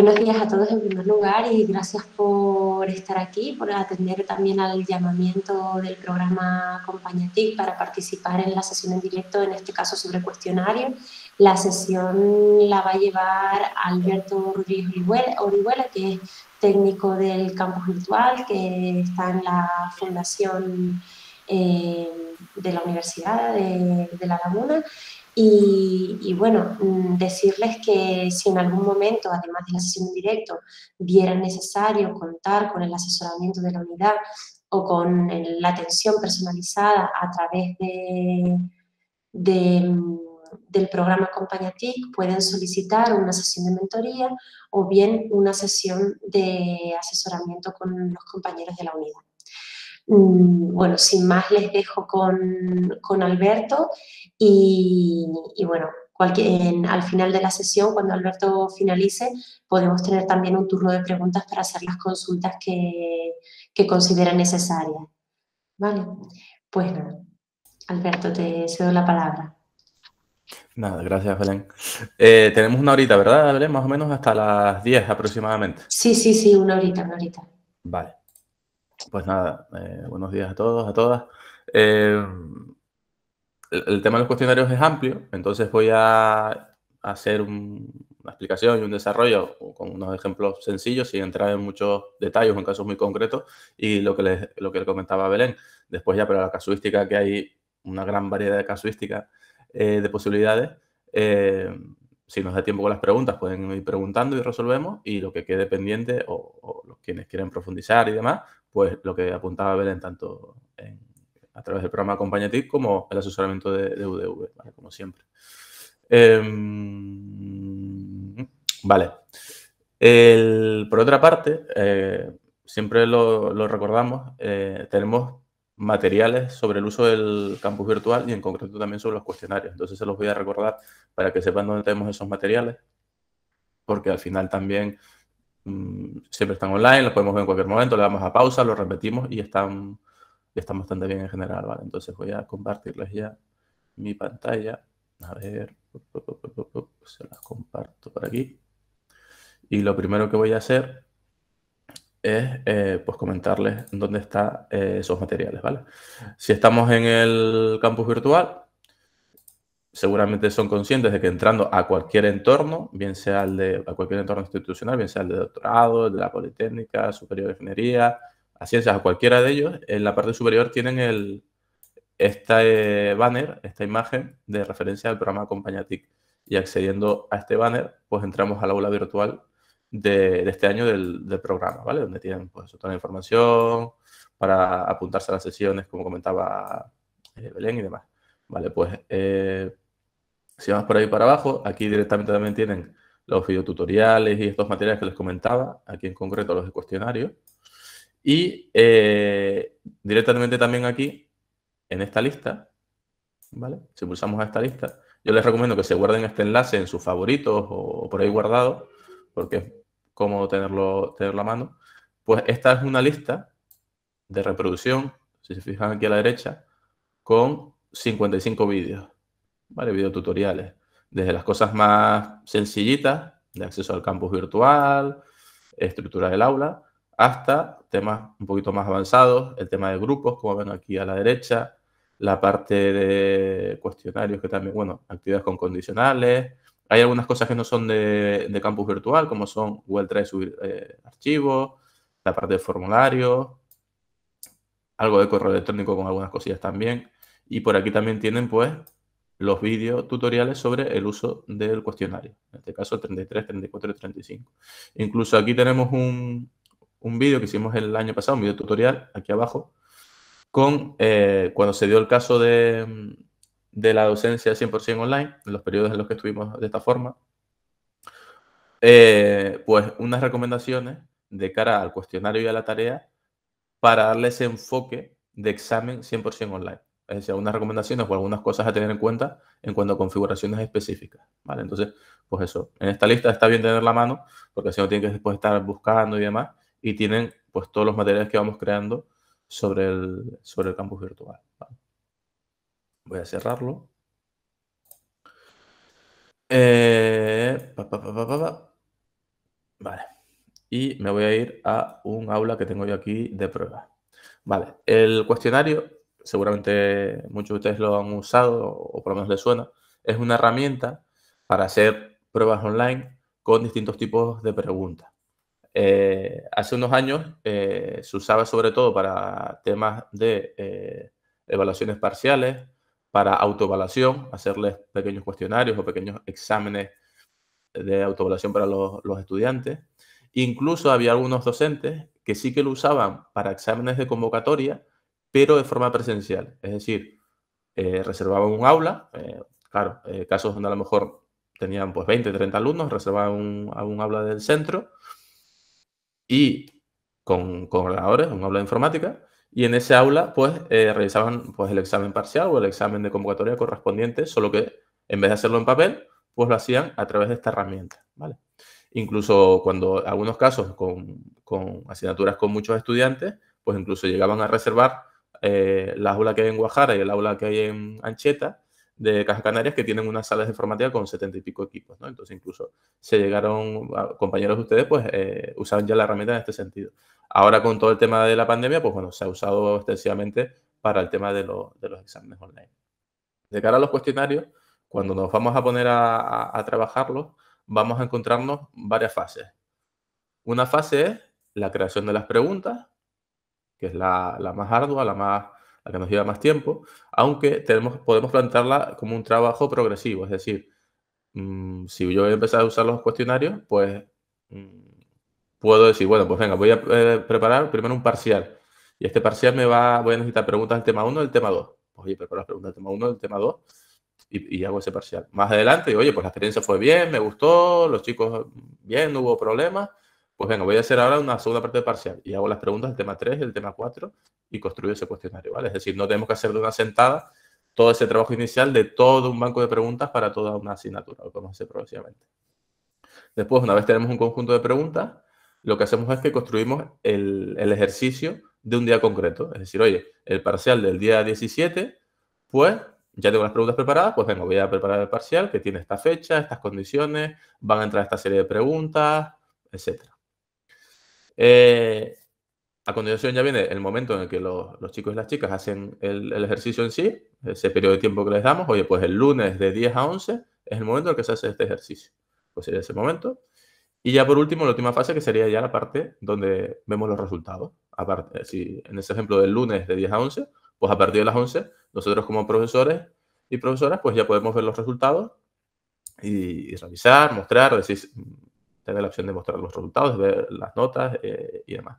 Buenos días a todos en primer lugar y gracias por estar aquí, por atender también al llamamiento del programa Compañatic para participar en la sesión en directo, en este caso sobre cuestionario. La sesión la va a llevar Alberto Rodríguez Orihuela, que es técnico del campus virtual, que está en la Fundación eh, de la Universidad de La Laguna y, bueno, mm, decirles que si en algún momento, además de la sesión en directo, viera necesario contar con el asesoramiento de la unidad o con la atención personalizada a través de, mm, del programa Acompañatic pueden solicitar una sesión de mentoría o bien una sesión de asesoramiento con los compañeros de la unidad. Mm, bueno, sin más les dejo con, Alberto y, bueno, en, al final de la sesión, cuando Alberto finalice, podemos tener también un turno de preguntas para hacer las consultas que, que considera necesarias. Vale, pues nada, Alberto, te cedo la palabra. Nada, gracias, Belén. Eh, tenemos una horita, ¿verdad, Belén? Más o menos hasta las 10 aproximadamente. Sí, sí, sí, una horita, una horita. Vale. Pues nada, eh, buenos días a todos, a todas. Eh, el, tema de los cuestionarios es amplio, entonces voy a hacer una explicación y un desarrollo con unos ejemplos sencillos sin entrar en muchos detalles en casos muy concretos y lo que, lo que comentaba Belén. Después ya, pero la casuística, que hay una gran variedad de casuística eh, de posibilidades. si nos da tiempo con las preguntas, pueden ir preguntando y resolvemos y lo que quede pendiente o, o los quienes quieren profundizar y demás, pues lo que apuntaba Belén tanto en, a través del programa TIC como el asesoramiento de, UDV, como siempre. Em, vale. por otra parte, eh, siempre lo, recordamos, eh, tenemos materiales sobre el uso del campus virtual y en concreto también sobre los cuestionarios. Entonces se los voy a recordar para que sepan dónde tenemos esos materiales, porque al final también Mm, siempre están online, los podemos ver en cualquier momento, le damos a pausa, lo repetimos y están, bastante bien en general, ¿vale? Entonces voy a compartirles ya mi pantalla. A ver, se las comparto por aquí. Y lo primero que voy a hacer es eh, pues comentarles dónde están eh, esos materiales, ¿vale? Si estamos en el campus virtual, seguramente son conscientes de que entrando a cualquier entorno, bien sea el de cualquier entorno institucional, bien sea el de doctorado, de la Politécnica, superior de ingeniería, a ciencias, a cualquiera de ellos, en la parte superior tienen el, este banner, esta imagen de referencia al programa Acompañatic. Y accediendo a este banner, pues entramos al aula virtual de, este año del, del, programa, ¿vale? Donde tienen pues toda la información para apuntarse a las sesiones, como comentaba eh, Belén y demás. Vale, pues eh, si vamos por ahí para abajo, aquí directamente también tienen los videotutoriales y estos materiales que les comentaba, aquí en concreto los de cuestionarios. Y eh, directamente también aquí, en esta lista, ¿vale? Si pulsamos a esta lista, yo les recomiendo que se guarden este enlace en sus favoritos o por ahí guardado, porque es cómodo tenerlo, tenerlo a mano. Pues esta es una lista de reproducción, si se fijan aquí a la derecha, con 55 vídeos, ¿vale? tutoriales, desde las cosas más sencillitas, de acceso al campus virtual, estructura del aula, hasta temas un poquito más avanzados, el tema de grupos, como ven aquí a la derecha, la parte de cuestionarios que también, bueno, actividades con condicionales. Hay algunas cosas que no son de, campus virtual, como son Google Drive subir eh, archivos, la parte de formulario, algo de correo electrónico con algunas cosillas también. Y por aquí también tienen pues los vídeos tutoriales sobre el uso del cuestionario, en este caso 33, 34 y 35. Incluso aquí tenemos un, un vídeo que hicimos el año pasado, un vídeo tutorial, aquí abajo, con eh, cuando se dio el caso de, la docencia 100% online, en los periodos en los que estuvimos de esta forma, eh, pues unas recomendaciones de cara al cuestionario y a la tarea para darle ese enfoque de examen 100% online es decir, algunas recomendaciones o algunas cosas a tener en cuenta en cuanto a configuraciones específicas, ¿vale? Entonces, pues eso, en esta lista está bien tener la mano, porque si no tienen que después estar buscando y demás, y tienen pues todos los materiales que vamos creando sobre el, sobre el campus virtual. Voy a cerrarlo. Eh, vale. Y me voy a ir a un aula que tengo yo aquí de prueba. Vale, el cuestionario seguramente muchos de ustedes lo han usado o por lo menos les suena, es una herramienta para hacer pruebas online con distintos tipos de preguntas. Eh, hace unos años eh, se usaba sobre todo para temas de eh, evaluaciones parciales, para autoevaluación, hacerles pequeños cuestionarios o pequeños exámenes de autoevaluación para los estudiantes. Incluso había algunos docentes que sí que lo usaban para exámenes de convocatoria pero de forma presencial. Es decir, eh, reservaban un aula, eh, claro, eh, casos donde a lo mejor tenían pues 20, 30 alumnos, reservaban un, un aula del centro y con, con, ordenadores, un aula de informática, y en ese aula pues realizaban pues el examen parcial o el examen de convocatoria correspondiente, solo que en vez de hacerlo en papel, pues lo hacían a través de esta herramienta, ¿vale? Incluso cuando algunos casos con, con asignaturas con muchos estudiantes, pues incluso llegaban a reservar eh, la aula que hay en Guajara y el aula que hay en Ancheta de Caja Canarias que tienen unas salas de formativa con setenta y pico equipos, Entonces incluso se llegaron, compañeros de ustedes, pues eh, usaban ya la herramienta en este sentido. Ahora con todo el tema de la pandemia, pues bueno, se ha usado extensivamente para el tema de, los exámenes online. De cara a los cuestionarios, cuando nos vamos a poner a, a trabajarlos, vamos a encontrarnos varias fases. Una fase es la creación de las preguntas, que es la, más ardua, la, más, la que nos lleva más tiempo, aunque tenemos, podemos plantearla como un trabajo progresivo, es decir, mm, si yo voy a empezar a usar los cuestionarios, pues mm, puedo decir, bueno, pues venga, voy a eh, preparar primero un parcial. Y este parcial me va, voy a necesitar preguntas del tema 1 y del tema 2. Pues, oye, preparo las preguntas del tema 1 del tema 2 y, hago ese parcial. Más adelante, digo, oye, pues la experiencia fue bien, me gustó, los chicos mm, bien, no hubo problemas. Pues venga, voy a hacer ahora una segunda parte de parcial y hago las preguntas del tema 3 y del tema 4 y construyo ese cuestionario, ¿vale? Es decir, no tenemos que hacer de una sentada todo ese trabajo inicial de todo un banco de preguntas para toda una asignatura, lo podemos hacer progresivamente. Después, una vez tenemos un conjunto de preguntas, lo que hacemos es que construimos el, ejercicio de un día concreto. Es decir, oye, el parcial del día 17, pues ya tengo las preguntas preparadas, pues venga, voy a preparar el parcial que tiene esta fecha, estas condiciones, van a entrar esta serie de preguntas, etcétera. Eh, a continuación ya viene el momento en el que los, chicos y las chicas hacen el, ejercicio en sí, ese periodo de tiempo que les damos. Oye, pues el lunes de 10 a 11 es el momento en el que se hace este ejercicio. Pues sería ese momento. Y ya por último, la última fase que sería ya la parte donde vemos los resultados. Eh, si en ese ejemplo del lunes de 10 a 11, pues a partir de las 11, nosotros como profesores y profesoras, pues ya podemos ver los resultados y revisar, mostrar, decir, tener la opción de mostrar los resultados, ver las notas eh, y demás.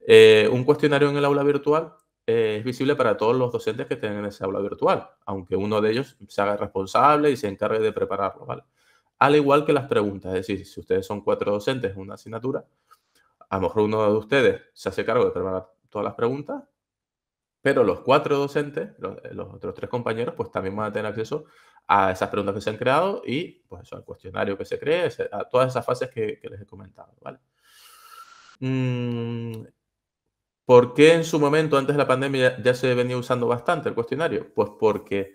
Eh, un cuestionario en el aula virtual eh, es visible para todos los docentes que tengan ese aula virtual, aunque uno de ellos se haga responsable y se encargue de prepararlo, ¿vale? Al igual que las preguntas, es decir, si ustedes son cuatro docentes en una asignatura, a lo mejor uno de ustedes se hace cargo de preparar todas las preguntas, pero los cuatro docentes, los, los otros tres compañeros, pues también van a tener acceso a esas preguntas que se han creado y pues al cuestionario que se cree, a todas esas fases que, les he comentado. ¿vale? Mm, ¿Por qué en su momento, antes de la pandemia, ya, se venía usando bastante el cuestionario? Pues porque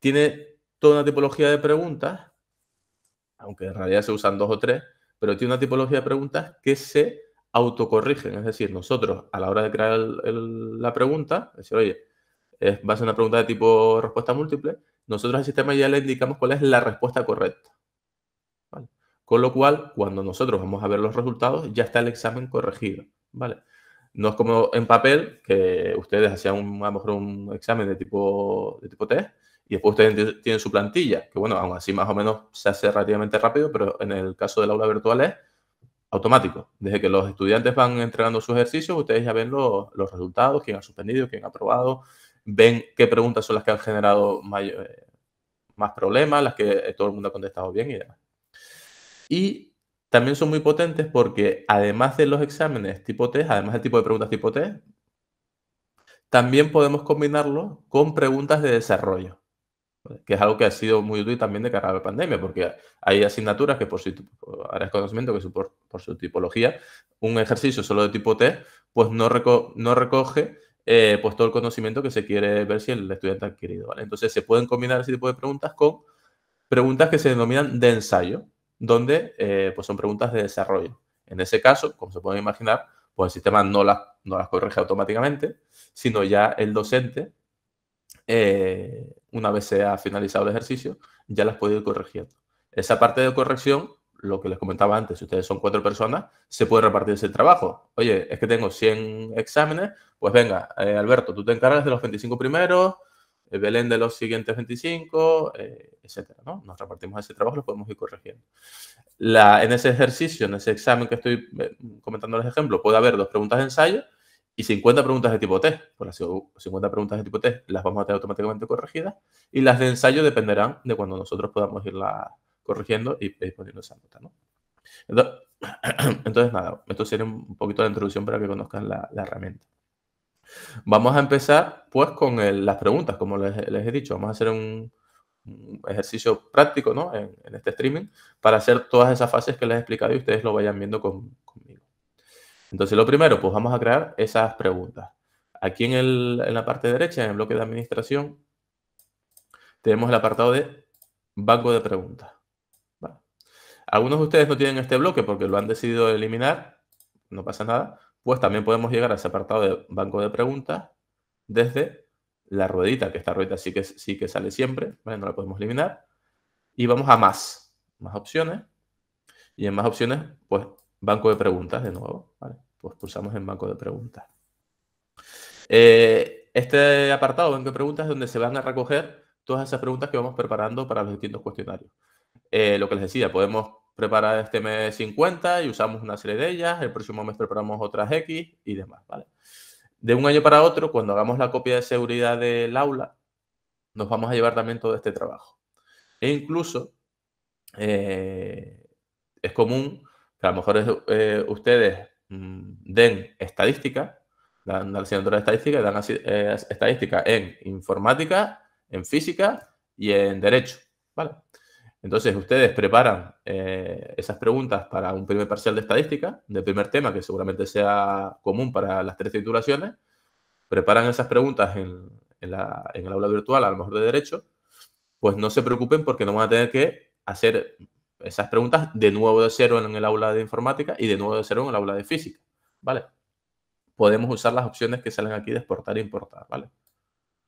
tiene toda una tipología de preguntas, aunque en realidad se usan dos o tres, pero tiene una tipología de preguntas que se autocorrigen. Es decir, nosotros a la hora de crear la pregunta, decir, oye, va a ser una pregunta de tipo respuesta múltiple, nosotros al sistema ya le indicamos cuál es la respuesta correcta. Con lo cual, cuando nosotros vamos a ver los resultados, ya está el examen corregido. ¿vale? No es como en papel, que ustedes hacían a lo mejor un examen de tipo, de tipo test y después ustedes tienen su plantilla, que bueno, aún así más o menos se hace relativamente rápido, pero en el caso del aula virtual es automático. Desde que los estudiantes van entregando sus ejercicios, ustedes ya ven los, los resultados, quién ha suspendido, quién ha aprobado, ven qué preguntas son las que han generado eh, más problemas, las que eh, todo el mundo ha contestado bien y demás. Y también son muy potentes porque además de los exámenes tipo T, además del tipo de preguntas tipo T, también podemos combinarlo con preguntas de desarrollo, que es algo que ha sido muy útil también de cara a la pandemia, porque hay asignaturas que por su conocimiento que por, su tipología, un ejercicio solo de tipo T, pues no, no recoge eh, pues todo el conocimiento que se quiere ver si el estudiante ha adquirido. Entonces se pueden combinar ese tipo de preguntas con preguntas que se denominan de ensayo, donde eh, pues son preguntas de desarrollo. En ese caso, como se pueden imaginar, pues el sistema no las, no las automáticamente, sino ya el docente, eh, una vez se ha finalizado el ejercicio, ya las puede ir corrigiendo. Esa parte de corrección lo que les comentaba antes, si ustedes son cuatro personas, se puede repartir ese trabajo. Oye, es que tengo 100 exámenes, pues venga, eh, Alberto, tú te encargas de los 25 primeros, eh, Belén de los siguientes 25, etc. Eh, etcétera, Nos repartimos ese trabajo, lo podemos ir corrigiendo. La, en ese ejercicio, en ese examen que estoy comentando el ejemplo, puede haber dos preguntas de ensayo y 50 preguntas de tipo test. Por las 50 preguntas de tipo test las vamos a tener automáticamente corregidas y las de ensayo dependerán de cuando nosotros podamos ir irlas corrigiendo y, poniendo esa nota, Entonces, nada, esto sería un poquito la introducción para que conozcan la, herramienta. Vamos a empezar pues con las preguntas, como les, he dicho, vamos a hacer un, ejercicio práctico en, este streaming para hacer todas esas fases que les he explicado y ustedes lo vayan viendo conmigo. Entonces lo primero, pues vamos a crear esas preguntas. Aquí en, en la parte derecha, en el bloque de administración, tenemos el apartado de banco de preguntas. Algunos de ustedes no tienen este bloque porque lo han decidido eliminar, no pasa nada, pues también podemos llegar a ese apartado de banco de preguntas desde la ruedita, que esta ruedita sí que, sí que sale siempre, no la podemos eliminar. Y vamos a más, más opciones. Y en más opciones, pues banco de preguntas de nuevo, Pues pulsamos en banco de preguntas. Eh, este apartado, de banco de preguntas, es donde se van a recoger todas esas preguntas que vamos preparando para los distintos cuestionarios. Eh, lo que les decía, podemos Prepara este mes 50 y usamos una serie de ellas, el próximo mes preparamos otras X y demás, ¿vale? De un año para otro, cuando hagamos la copia de seguridad del aula, nos vamos a llevar también todo este trabajo. E incluso eh, es común que a lo mejor eh, ustedes mm, den estadística, dan al centro de estadística, dan eh, estadística en informática, en física y en derecho, ¿vale? Entonces, ustedes preparan eh, esas preguntas para un primer parcial de estadística, del primer tema, que seguramente sea común para las tres titulaciones. Preparan esas preguntas en, el aula virtual, a lo mejor de derecho. Pues no se preocupen porque no van a tener que hacer esas preguntas de nuevo de cero en el aula de informática y de nuevo de cero en el aula de física. ¿Vale? Podemos usar las opciones que salen aquí de exportar e importar. ¿Vale?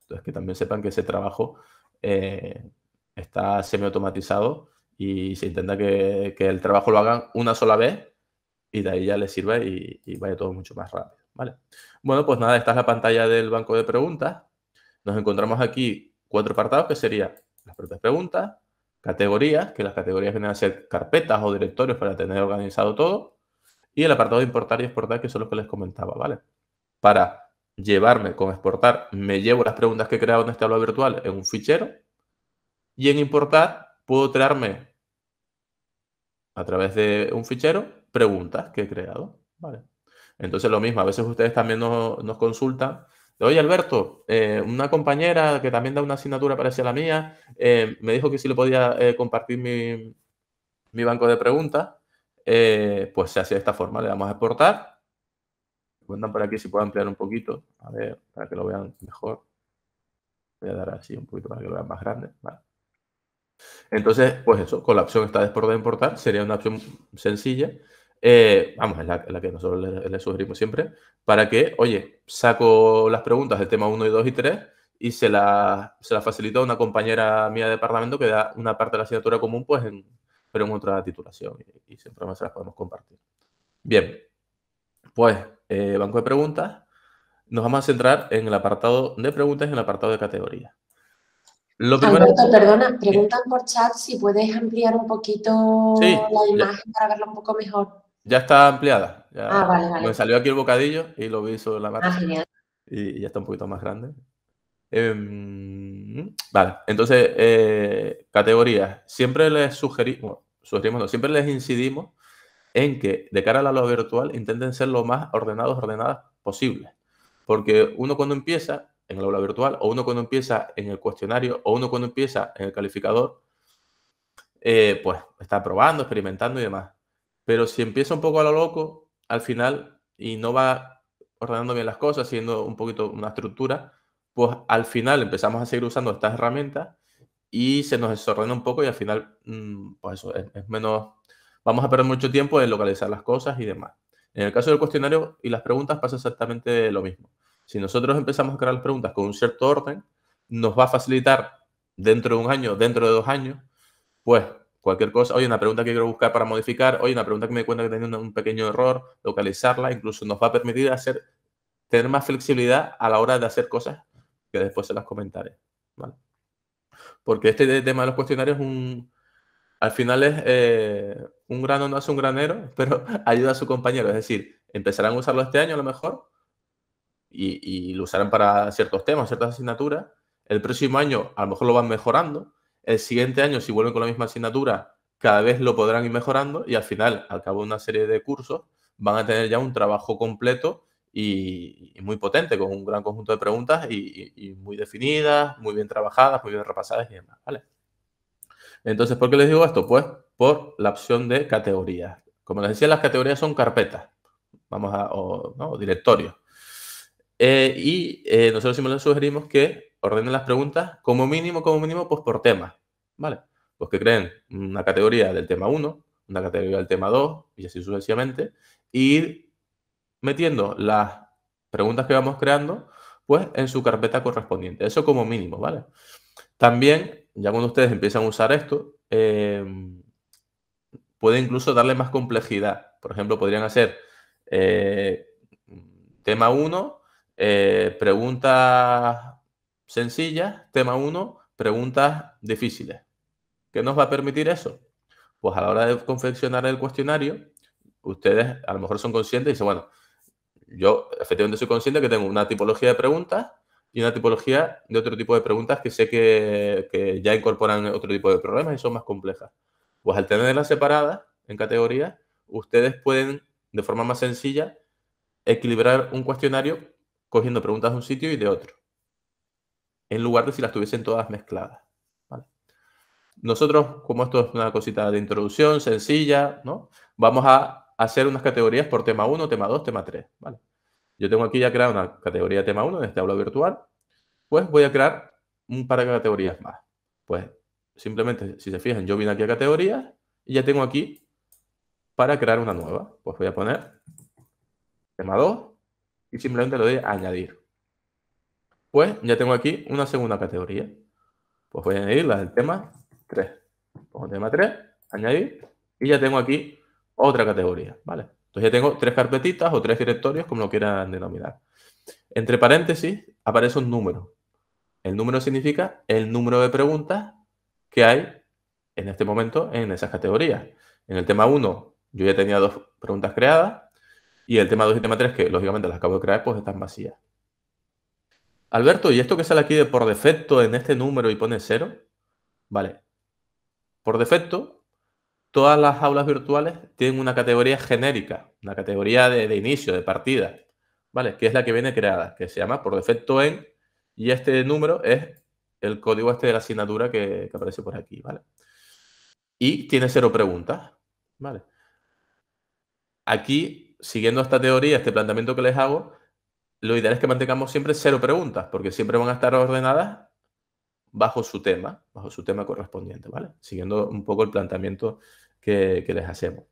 Entonces, que también sepan que ese trabajo. Eh, está semi-automatizado y se intenta que, el trabajo lo hagan una sola vez y de ahí ya les sirve y, vaya todo mucho más rápido. ¿vale? Bueno, pues nada, esta es la pantalla del banco de preguntas. Nos encontramos aquí cuatro apartados que serían las propias preguntas, categorías, que las categorías vienen a ser carpetas o directorios para tener organizado todo, y el apartado de importar y exportar, que son los que les comentaba, ¿vale? Para llevarme con exportar, me llevo las preguntas que he creado en este aula virtual en un fichero y en importar puedo crearme, a través de un fichero preguntas que he creado. Entonces lo mismo, a veces ustedes también nos, nos consultan. Oye, Alberto, eh, una compañera que también da una asignatura parecida a la mía, eh, me dijo que si le podía eh, compartir mi, banco de preguntas. pues se hace de esta forma, le damos a exportar. Cuentan por aquí si puedo ampliar un poquito, a ver, para que lo vean mejor. Voy a dar así un poquito para que lo vean más grande. Vale. Entonces, pues eso, con la opción está después de importar, sería una opción sencilla. Eh, vamos, es la, que nosotros le, sugerimos siempre, para que, oye, saco las preguntas del tema 1 y 2 y 3 y se las se la facilito a una compañera mía de departamento que da una parte de la asignatura común, pues, pero en otra titulación y, siempre más se las podemos compartir. Bien, pues, eh, banco de preguntas, nos vamos a centrar en el apartado de preguntas y en el apartado de categorías. Lo perdona, preguntan por chat si puedes ampliar un poquito la imagen para verla un poco mejor. Ya está ampliada. ah, vale, vale. Me salió aquí el bocadillo y lo vi sobre la barra. Ah, genial. Y, ya está un poquito más grande. Em, vale, entonces, eh, categorías. Siempre les sugerimos, no, siempre les incidimos en que de cara a la lo virtual intenten ser lo más ordenados, ordenadas posible. Porque uno cuando empieza en el aula virtual, o uno cuando empieza en el cuestionario, o uno cuando empieza en el calificador, eh, pues está probando, experimentando y demás. Pero si empieza un poco a lo loco, al final, y no va ordenando bien las cosas, siendo un poquito una estructura, pues al final empezamos a seguir usando estas herramientas y se nos desordena un poco y al final, mm, pues eso, es menos, vamos a perder mucho tiempo en localizar las cosas y demás. En el caso del cuestionario y las preguntas pasa exactamente lo mismo. Si nosotros empezamos a crear preguntas con un cierto orden, nos va a facilitar dentro de un año, dentro de dos años, pues cualquier cosa, oye, una pregunta que quiero buscar para modificar, oye, una pregunta que me cuenta que tenía un pequeño error, localizarla, incluso nos va a permitir hacer, tener más flexibilidad a la hora de hacer cosas que después se las comentaré. Porque este tema de los cuestionarios un, al final es eh, un grano no hace un granero, pero ayuda a su compañero. Es decir, empezarán a usarlo este año a lo mejor, y, lo usarán para ciertos temas, ciertas asignaturas. El próximo año a lo mejor lo van mejorando. El siguiente año, si vuelven con la misma asignatura, cada vez lo podrán ir mejorando y al final, al cabo de una serie de cursos, van a tener ya un trabajo completo y, muy potente, con un gran conjunto de preguntas y, muy definidas, muy bien trabajadas, muy bien repasadas y demás. ¿vale? Entonces, ¿por qué les digo esto? Pues por la opción de categorías. Como les decía, las categorías son carpetas, vamos a, o directorios. Eh, y eh, nosotros siempre les sugerimos que ordenen las preguntas como mínimo, como mínimo, pues por tema, ¿vale? Pues que creen una categoría del tema 1, una categoría del tema 2 y así sucesivamente, y ir metiendo las preguntas que vamos creando, pues en su carpeta correspondiente. Eso como mínimo, ¿vale? También, ya cuando ustedes empiezan a usar esto, em, puede incluso darle más complejidad. Por ejemplo, podrían hacer eh, tema 1, eh, preguntas sencillas, tema 1, preguntas difíciles. ¿Qué nos va a permitir eso? Pues a la hora de confeccionar el cuestionario, ustedes a lo mejor son conscientes y dicen, bueno, yo efectivamente soy consciente que tengo una tipología de preguntas y una tipología de otro tipo de preguntas que sé que, que ya incorporan otro tipo de problemas y son más complejas. Pues al tenerlas separadas en categorías, ustedes pueden, de forma más sencilla, equilibrar un cuestionario cogiendo preguntas de un sitio y de otro, en lugar de si las tuviesen todas mezcladas. Nosotros, como esto es una cosita de introducción sencilla, ¿no? vamos a hacer unas categorías por tema 1, tema 2, tema 3. ¿vale? Yo tengo aquí ya creada una categoría tema 1 en este aula virtual, pues voy a crear un par de categorías más. Pues simplemente, si se fijan, yo vine aquí a categorías y ya tengo aquí para crear una nueva. Pues voy a poner tema 2 simplemente le doy a añadir. Pues ya tengo aquí una segunda categoría. Pues voy a añadir la del tema 3. Pongo tema 3, añadir, y ya tengo aquí otra categoría, ¿vale? Entonces ya tengo tres carpetitas o tres directorios, como lo quieran denominar. Entre paréntesis aparece un número. El número significa el número de preguntas que hay en este momento en esas categorías. En el tema 1 yo ya tenía dos preguntas creadas, y el tema 2 y tema 3, que lógicamente las acabo de crear, pues están vacías. Alberto, ¿y esto que sale aquí de por defecto en este número y pone 0? Vale. Por defecto, todas las aulas virtuales tienen una categoría genérica, una categoría de, inicio, de partida, ¿vale? Que es la que viene creada, que se llama por defecto en, y este número es el código este de la asignatura que, que aparece por aquí, ¿vale? Y tiene cero preguntas, ¿vale? Aquí siguiendo esta teoría, este planteamiento que les hago, lo ideal es que mantengamos siempre cero preguntas, porque siempre van a estar ordenadas bajo su tema, bajo su tema correspondiente, ¿vale? Siguiendo un poco el planteamiento que, les hacemos.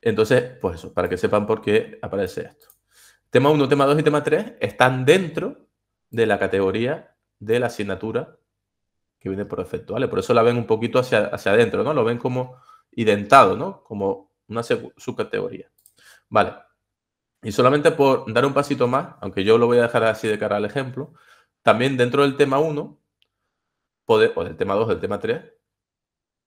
Entonces, pues eso, para que sepan por qué aparece esto. Tema 1, tema 2 y tema 3 están dentro de la categoría de la asignatura que viene por defecto, ¿vale? Por eso la ven un poquito hacia, hacia adentro, ¿no? Lo ven como identado, ¿no? Como una subcategoría. Vale. Y solamente por dar un pasito más, aunque yo lo voy a dejar así de cara al ejemplo, también dentro del tema 1, o del tema 2, del tema 3,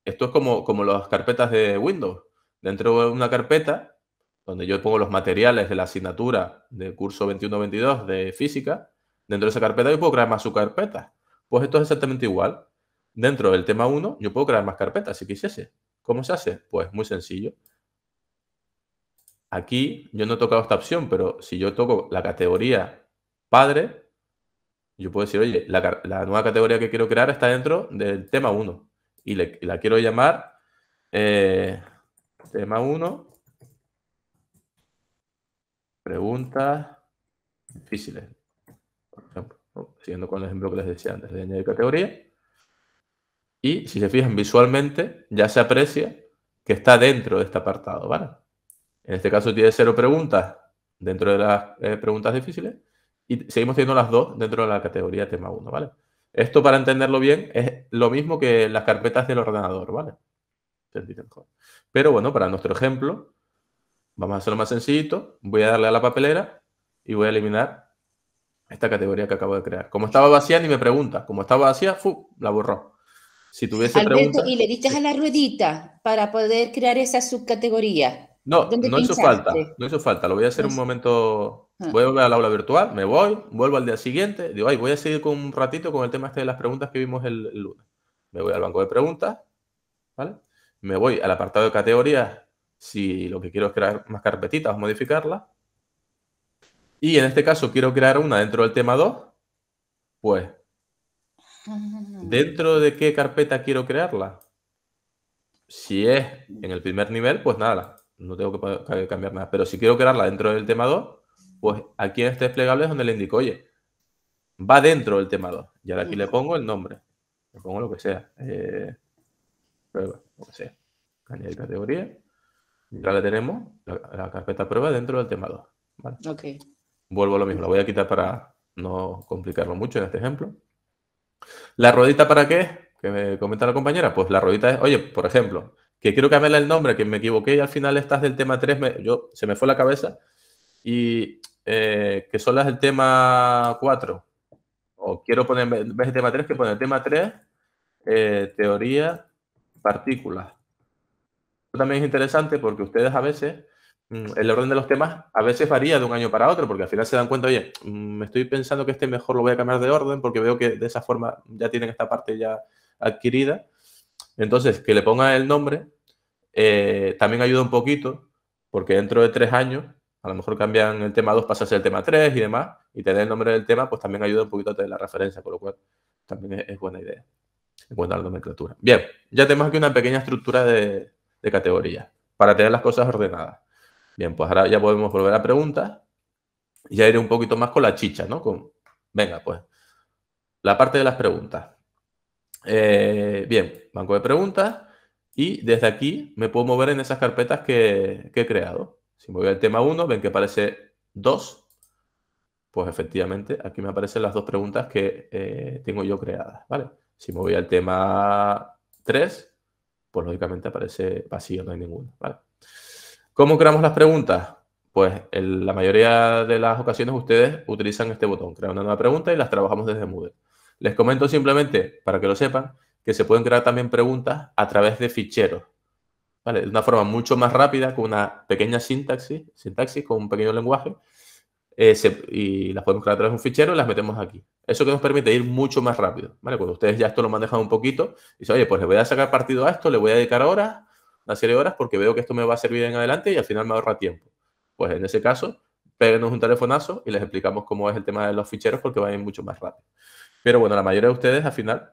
esto es como, como las carpetas de Windows. Dentro de una carpeta, donde yo pongo los materiales de la asignatura del curso 21-22 de física, dentro de esa carpeta yo puedo crear más subcarpetas. Pues esto es exactamente igual. Dentro del tema 1 yo puedo crear más carpetas si quisiese. ¿Cómo se hace? Pues muy sencillo. Aquí yo no he tocado esta opción, pero si yo toco la categoría padre, yo puedo decir, oye, la, nueva categoría que quiero crear está dentro del tema 1 y, la quiero llamar eh, tema 1, preguntas difíciles. Por siguiendo con el ejemplo que les decía antes, de añadir categoría. Y si se fijan visualmente, ya se aprecia que está dentro de este apartado, ¿vale? En este caso tiene cero preguntas dentro de las eh, preguntas difíciles y seguimos teniendo las dos dentro de la categoría tema 1, ¿vale? Esto, para entenderlo bien, es lo mismo que las carpetas del ordenador, ¿vale? Pero bueno, para nuestro ejemplo, vamos a hacerlo más sencillito. Voy a darle a la papelera y voy a eliminar esta categoría que acabo de crear. Como estaba vacía, ni me pregunta. Como estaba vacía, la borró. Si Alberto, y le diste a la ruedita para poder crear esa subcategoría. No, no hizo falta, no hizo falta. Lo voy a hacer un momento, ah. voy a volver al aula virtual, me voy, vuelvo al día siguiente, digo, ay, voy a seguir con un ratito con el tema este de las preguntas que vimos el, lunes. Me voy al banco de preguntas, ¿vale? Me voy al apartado de categorías si lo que quiero es crear más carpetitas o modificarlas. Y en este caso quiero crear una dentro del tema 2, pues, ah. ¿dentro de qué carpeta quiero crearla? Si es en el primer nivel, pues nada, no tengo que cambiar nada. Pero si quiero crearla dentro del tema 2, pues aquí en este desplegable es donde le indico, oye, va dentro del tema 2. Y ahora aquí le pongo el nombre. Le pongo lo que sea. Eh, prueba, lo que sea. Añadir categoría. ya la tenemos la, carpeta prueba dentro del tema 2. ¿vale? Vuelvo a lo mismo. La voy a quitar para no complicarlo mucho en este ejemplo. ¿La ruedita para qué? Que me comenta la compañera. Pues la ruedita es, oye, por ejemplo, que quiero cambiarle el nombre, que me equivoqué y al final estás del tema 3, se me fue la cabeza, y eh, que son las del tema 4. O quiero poner, en vez de tema 3, que pone el tema 3, eh, teoría, partículas. también es interesante porque ustedes a veces, mm, el orden de los temas a veces varía de un año para otro, porque al final se dan cuenta, oye, me mm, estoy pensando que este mejor lo voy a cambiar de orden porque veo que de esa forma ya tienen esta parte ya adquirida entonces, que le ponga el nombre eh, también ayuda un poquito, porque dentro de tres años, a lo mejor cambian el tema 2, pasa a ser el tema 3 y demás, y tener el nombre del tema, pues también ayuda un poquito a tener la referencia, con lo cual también es, buena idea en cuanto la nomenclatura. Bien, ya tenemos aquí una pequeña estructura de, categoría para tener las cosas ordenadas. Bien, pues ahora ya podemos volver a preguntas y ya iré un poquito más con la chicha, ¿no? Con, venga, pues, la parte de las preguntas. Eh, bien, banco de preguntas. Y desde aquí me puedo mover en esas carpetas que, he creado. Si me voy al tema 1, ven que aparece 2. Pues efectivamente, aquí me aparecen las dos preguntas que eh, tengo yo creadas. ¿vale? Si me voy al tema 3, pues lógicamente aparece vacío, no hay ninguna. ¿vale? ¿Cómo creamos las preguntas? Pues en la mayoría de las ocasiones ustedes utilizan este botón, crear una nueva pregunta y las trabajamos desde Moodle. Les comento simplemente, para que lo sepan, que se pueden crear también preguntas a través de ficheros. ¿vale? De una forma mucho más rápida, con una pequeña sintaxis, sintaxis con un pequeño lenguaje, eh, y las podemos crear a través de un fichero y las metemos aquí. Eso que nos permite ir mucho más rápido. ¿vale? Cuando ustedes ya esto lo manejan un poquito, y dicen, oye, pues le voy a sacar partido a esto, le voy a dedicar horas, una serie de horas, porque veo que esto me va a servir en adelante y al final me ahorra tiempo. Pues en ese caso, péguenos un telefonazo y les explicamos cómo es el tema de los ficheros porque va a ir mucho más rápido. Pero bueno, la mayoría de ustedes al final,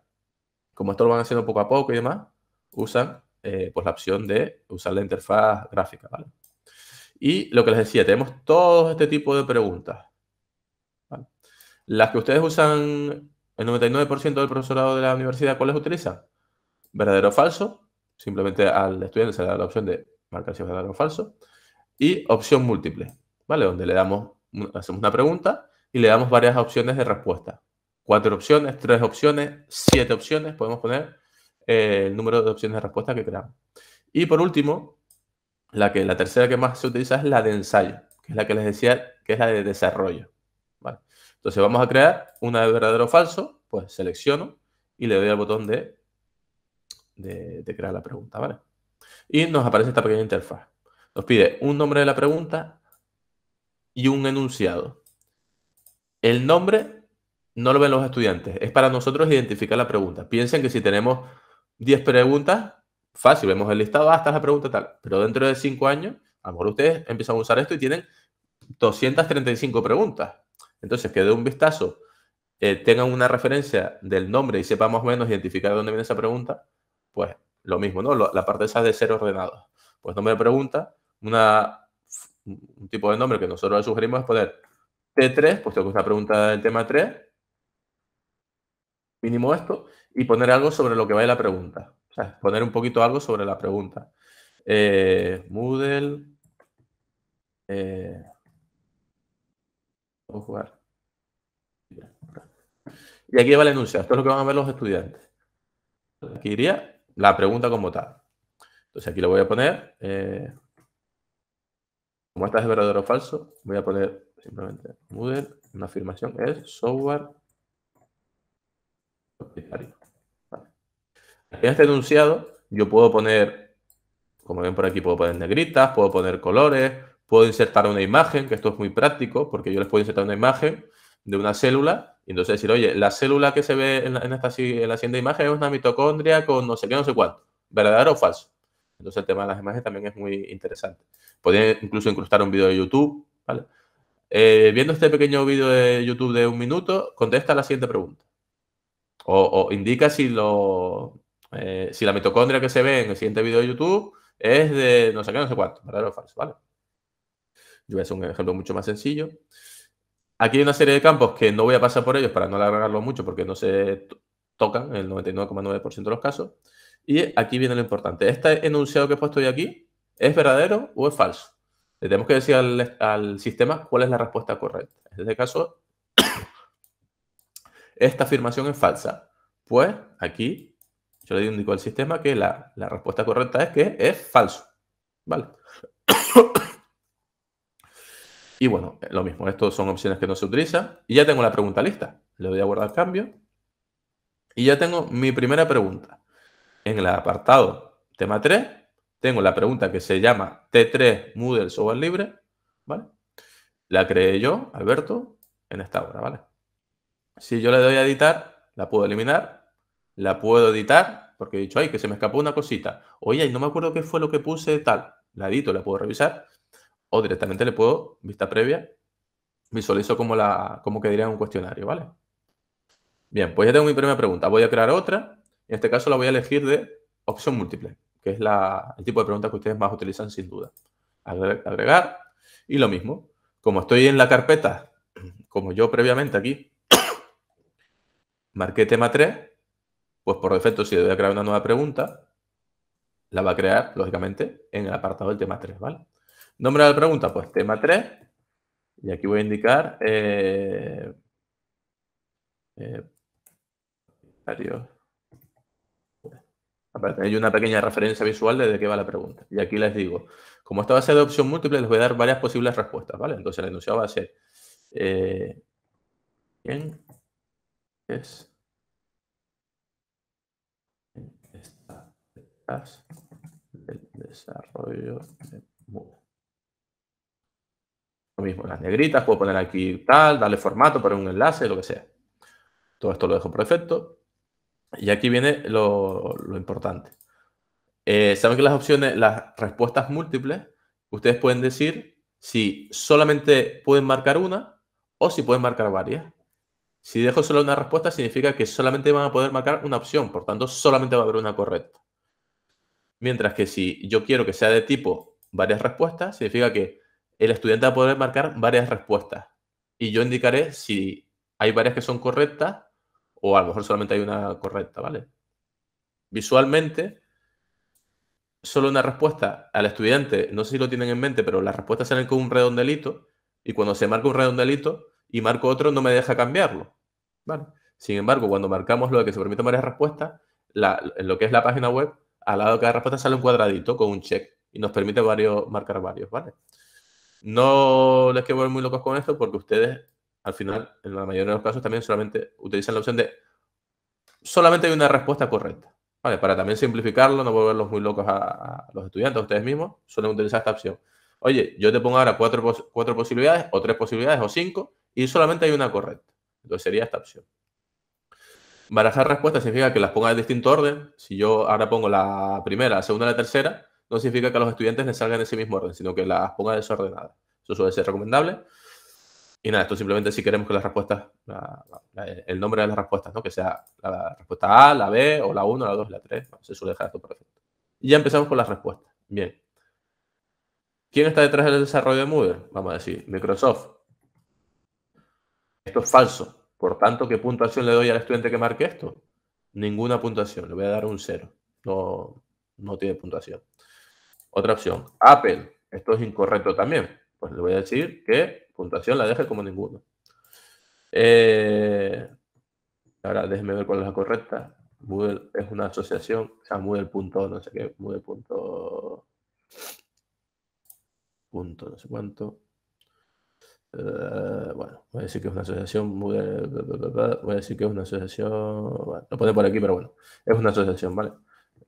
como esto lo van haciendo poco a poco y demás, usan eh, pues la opción de usar la interfaz gráfica, Y lo que les decía, tenemos todo este tipo de preguntas. Las que ustedes usan, el 99% del profesorado de la universidad, ¿cuáles utilizan? ¿Verdadero o falso? Simplemente al estudiante se le da la opción de marcar si es verdadero o falso. Y opción múltiple, ¿vale? Donde le damos, hacemos una pregunta y le damos varias opciones de respuesta cuatro opciones, tres opciones, siete opciones, podemos poner eh, el número de opciones de respuesta que creamos. Y por último, la, que, la tercera que más se utiliza es la de ensayo, que es la que les decía que es la de desarrollo. Entonces vamos a crear una de verdadero o falso, pues selecciono y le doy al botón de, de, crear la pregunta, Y nos aparece esta pequeña interfaz. Nos pide un nombre de la pregunta y un enunciado. El nombre no lo ven los estudiantes. Es para nosotros identificar la pregunta. Piensen que si tenemos 10 preguntas, fácil, vemos el listado, hasta ah, la pregunta tal. Pero dentro de 5 años, a lo mejor ustedes empiezan a usar esto y tienen 235 preguntas. Entonces, que de un vistazo eh, tengan una referencia del nombre y sepamos menos identificar dónde viene esa pregunta, pues lo mismo, ¿no? la parte esa de ser ordenado. Pues nombre de pregunta, un tipo de nombre que nosotros sugerimos es poner T3, puesto que esta pregunta del tema 3, mínimo esto, y poner algo sobre lo que vaya la pregunta. O sea, poner un poquito algo sobre la pregunta. Eh, Moodle. Eh, jugar. Y aquí va la enuncia. Esto es lo que van a ver los estudiantes. Aquí iría la pregunta como tal. Entonces aquí le voy a poner. Eh, como esta es verdadero o falso, voy a poner simplemente Moodle. Una afirmación es software en este enunciado yo puedo poner, como ven por aquí, puedo poner negritas, puedo poner colores, puedo insertar una imagen, que esto es muy práctico, porque yo les puedo insertar una imagen de una célula y entonces decir, oye, la célula que se ve en, esta, la siguiente imagen es una mitocondria con no sé qué, no sé cuánto. ¿Verdadero o falso? Entonces el tema de las imágenes también es muy interesante. Podría incluso incrustar un vídeo de YouTube, eh, viendo este pequeño vídeo de YouTube de un minuto, contesta la siguiente pregunta o, indica eh, si, la mitocondria que se ve en el siguiente video de YouTube es de no sé qué, no sé cuánto, verdadero o falso, ¿vale? Yo voy a hacer un ejemplo mucho más sencillo. Aquí hay una serie de campos que no voy a pasar por ellos para no alargarlo mucho porque no se tocan en el 99,9% de los casos. Y aquí viene lo importante. Este enunciado que he puesto hoy aquí, ¿es verdadero o es falso? Le tenemos que decir al sistema cuál es la respuesta correcta. En este caso, esta afirmación es falsa? Pues aquí yo le indico al sistema que la, respuesta correcta es que es falso. ¿Vale? y bueno, lo mismo, estas son opciones que no se utilizan. Y ya tengo la pregunta lista. Le voy a guardar cambio. Y ya tengo mi primera pregunta. En el apartado tema 3, tengo la pregunta que se llama T3 Moodle Software Libre. ¿Vale? La creé yo, Alberto, en esta hora, ¿vale? Si yo le doy a editar, la puedo eliminar, la puedo editar, porque he dicho, ay, que se me escapó una cosita. Oye, no me acuerdo qué fue lo que puse tal. La edito, la puedo revisar. O directamente le puedo, vista previa, visualizo como, la, como que diría un cuestionario, ¿vale? Bien, pues ya tengo mi primera pregunta. Voy a crear otra. En este caso la voy a elegir de opción múltiple, que es la, el tipo de pregunta que ustedes más utilizan sin duda. Agregar. Y lo mismo, como estoy en la carpeta, como yo previamente aquí, Marqué tema 3, pues por defecto, si le voy a crear una nueva pregunta, la va a crear, lógicamente, en el apartado del tema 3, ¿vale? Nombre de la pregunta, pues tema 3, y aquí voy a indicar eh, eh, una pequeña referencia visual de, de qué va la pregunta. Y aquí les digo, como esta va a ser de opción múltiple, les voy a dar varias posibles respuestas, ¿vale? Entonces el enunciado va a ser, eh, es el desarrollo de Lo mismo, las negritas, puedo poner aquí tal, darle formato, poner un enlace, lo que sea. Todo esto lo dejo por defecto. Y aquí viene lo, importante. Eh, Saben que las opciones, las respuestas múltiples, ustedes pueden decir si solamente pueden marcar una o si pueden marcar varias. Si dejo solo una respuesta, significa que solamente van a poder marcar una opción, por tanto, solamente va a haber una correcta. Mientras que si yo quiero que sea de tipo varias respuestas, significa que el estudiante va a poder marcar varias respuestas. Y yo indicaré si hay varias que son correctas o a lo mejor solamente hay una correcta, ¿vale? Visualmente, solo una respuesta al estudiante, no sé si lo tienen en mente, pero las respuestas salen con un redondelito y cuando se marca un redondelito y marco otro no me deja cambiarlo. Sin embargo, cuando marcamos lo de que se permite varias respuestas, en lo que es la página web, al lado de cada respuesta sale un cuadradito con un check y nos permite varios, marcar varios, ¿vale? No les quiero volver muy locos con esto porque ustedes, al final, en la mayoría de los casos, también solamente utilizan la opción de solamente hay una respuesta correcta, ¿vale? Para también simplificarlo, no volverlos muy locos a, los estudiantes, a ustedes mismos, suelen utilizar esta opción. Oye, yo te pongo ahora cuatro posibilidades, o tres posibilidades, o cinco, y solamente hay una correcta. Entonces sería esta opción. Barajar respuestas significa que las ponga en distinto orden. Si yo ahora pongo la primera, la segunda y la tercera, no significa que a los estudiantes les salgan en ese mismo orden, sino que las ponga desordenadas. Eso suele ser recomendable. Y nada, esto simplemente si queremos que las respuestas, el nombre de las respuestas, ¿no? que sea la respuesta A, la B, o la 1, la 2, la 3, se suele dejar esto perfecto. Y ya empezamos con las respuestas. Bien. ¿Quién está detrás del desarrollo de Moodle? Vamos a decir, Microsoft. Esto es falso. Por tanto, ¿qué puntuación le doy al estudiante que marque esto? Ninguna puntuación. Le voy a dar un cero. No, no tiene puntuación. Otra opción. Apple. Esto es incorrecto también. Pues le voy a decir que puntuación la deje como ninguno. Eh, ahora déjenme ver cuál es la correcta. Moodle es una asociación. O sea, Moodle punto, no sé qué. Moodle punto, punto, no sé cuánto. Eh, bueno, voy a decir que es una asociación Voy a decir que es una asociación... lo pone por aquí, pero bueno. Es una asociación, ¿vale?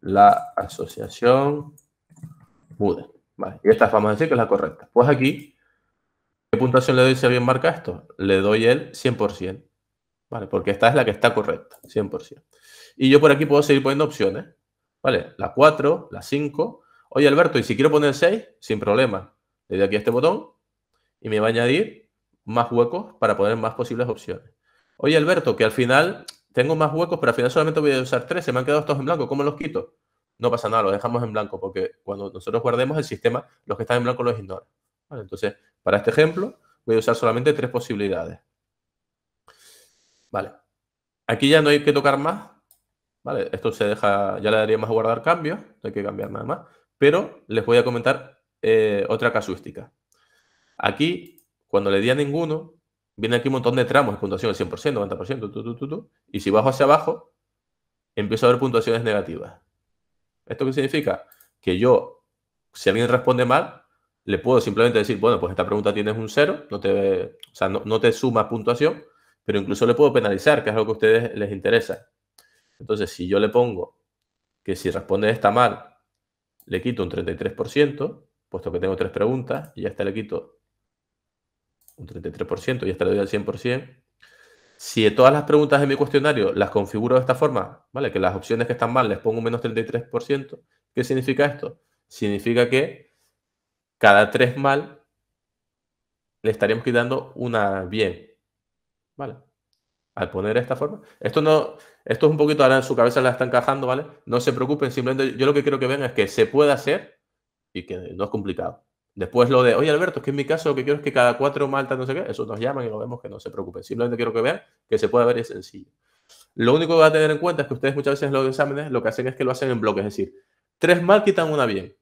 La asociación MUDE. Vale, y esta vamos a decir que es la correcta. Pues aquí, ¿qué puntuación le doy si bien marca esto? Le doy el 100%. Vale, porque esta es la que está correcta, 100%. Y yo por aquí puedo seguir poniendo opciones. Vale, la 4, la 5. Oye, Alberto, ¿y si quiero poner 6? Sin problema. Le doy aquí a este botón y me va a añadir más huecos para poner más posibles opciones. Oye, Alberto, que al final tengo más huecos, pero al final solamente voy a usar tres, se me han quedado estos en blanco, ¿cómo los quito? No pasa nada, los dejamos en blanco, porque cuando nosotros guardemos el sistema, los que están en blanco los ignora. entonces, para este ejemplo, voy a usar solamente tres posibilidades. Vale. Aquí ya no hay que tocar más. Vale, esto se deja, ya le daríamos a guardar cambios, no hay que cambiar nada más. Pero les voy a comentar eh, otra casuística. Aquí, cuando le di a ninguno, viene aquí un montón de tramos de puntuación, 100%, 90%, tu, tu, tu, y si bajo hacia abajo, empiezo a ver puntuaciones negativas. ¿Esto qué significa? Que yo, si alguien responde mal, le puedo simplemente decir, bueno, pues esta pregunta tienes un cero, no te, o sea, no, te suma puntuación, pero incluso le puedo penalizar, que es algo que a ustedes les interesa. Entonces, si yo le pongo que si responde esta mal, le quito un 33%, puesto que tengo tres preguntas, y ya está, le quito un 33%, y hasta le doy al 100%. Si todas las preguntas de mi cuestionario las configuro de esta forma, ¿vale? Que las opciones que están mal les pongo un menos 33%, ¿qué significa esto? Significa que cada tres mal le estaríamos quitando una bien, ¿vale? Al poner de esta forma. Esto no, esto es un poquito, ahora en su cabeza la está encajando ¿vale? No se preocupen, simplemente yo lo que quiero que vean es que se puede hacer y que no es complicado. Después lo de, oye Alberto, es que en mi caso lo que quiero es que cada cuatro maltas, no sé qué, eso nos llaman y lo vemos, que no se preocupen. Simplemente quiero que vean que se puede ver y es sencillo. Lo único que va a tener en cuenta es que ustedes muchas veces en los exámenes lo que hacen es que lo hacen en bloques, es decir, tres mal quitan una bien.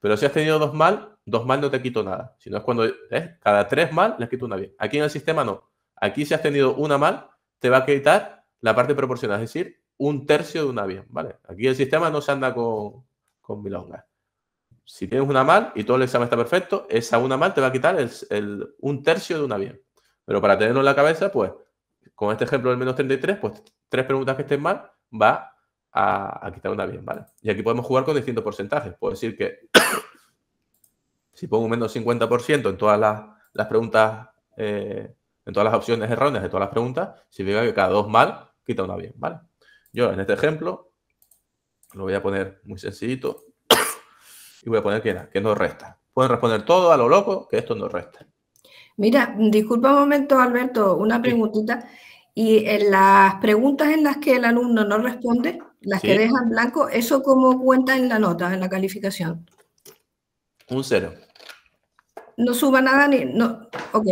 Pero si has tenido dos mal, dos mal no te quito nada. Si no es cuando, ¿eh? cada tres mal les quito una bien. Aquí en el sistema no. Aquí si has tenido una mal, te va a quitar la parte proporcional, es decir, un tercio de una bien, ¿vale? Aquí el sistema no se anda con, con milongas. Si tienes una mal y todo el examen está perfecto, esa una mal te va a quitar un tercio de una bien. Pero para tenerlo en la cabeza, pues con este ejemplo del menos 33, pues tres preguntas que estén mal va a, quitar una bien, ¿vale? Y aquí podemos jugar con distintos porcentajes. Puedo decir que si pongo un menos 50% en todas las, preguntas, eh, en todas las opciones erróneas de todas las preguntas, significa que cada dos mal quita una bien, ¿vale? Yo en este ejemplo lo voy a poner muy sencillito y voy a poner que, que no resta. Pueden responder todo a lo loco, que esto no resta. Mira, disculpa un momento, Alberto, una preguntita. Y en eh, las preguntas en las que el alumno no responde, las que dejan blanco, ¿eso cómo cuenta en la nota, en la calificación? Un cero. No suma nada ni. No, ok,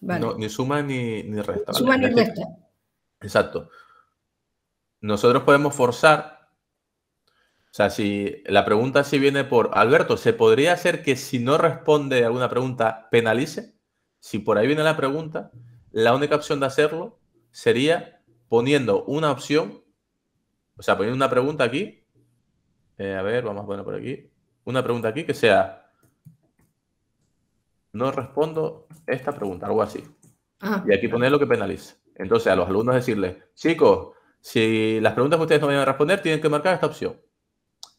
vale. No, ni suma ni, resta. Suma ni resta. Exacto. Nosotros podemos forzar o sea, si la pregunta si viene por Alberto, ¿se podría hacer que si no responde alguna pregunta penalice? Si por ahí viene la pregunta, la única opción de hacerlo sería poniendo una opción, o sea, poniendo una pregunta aquí. Eh, a ver, vamos a poner por aquí. Una pregunta aquí que sea, no respondo esta pregunta, algo así. Y aquí poner lo que penalice. Entonces a los alumnos decirles, chicos, si las preguntas que ustedes no vayan a responder, tienen que marcar esta opción.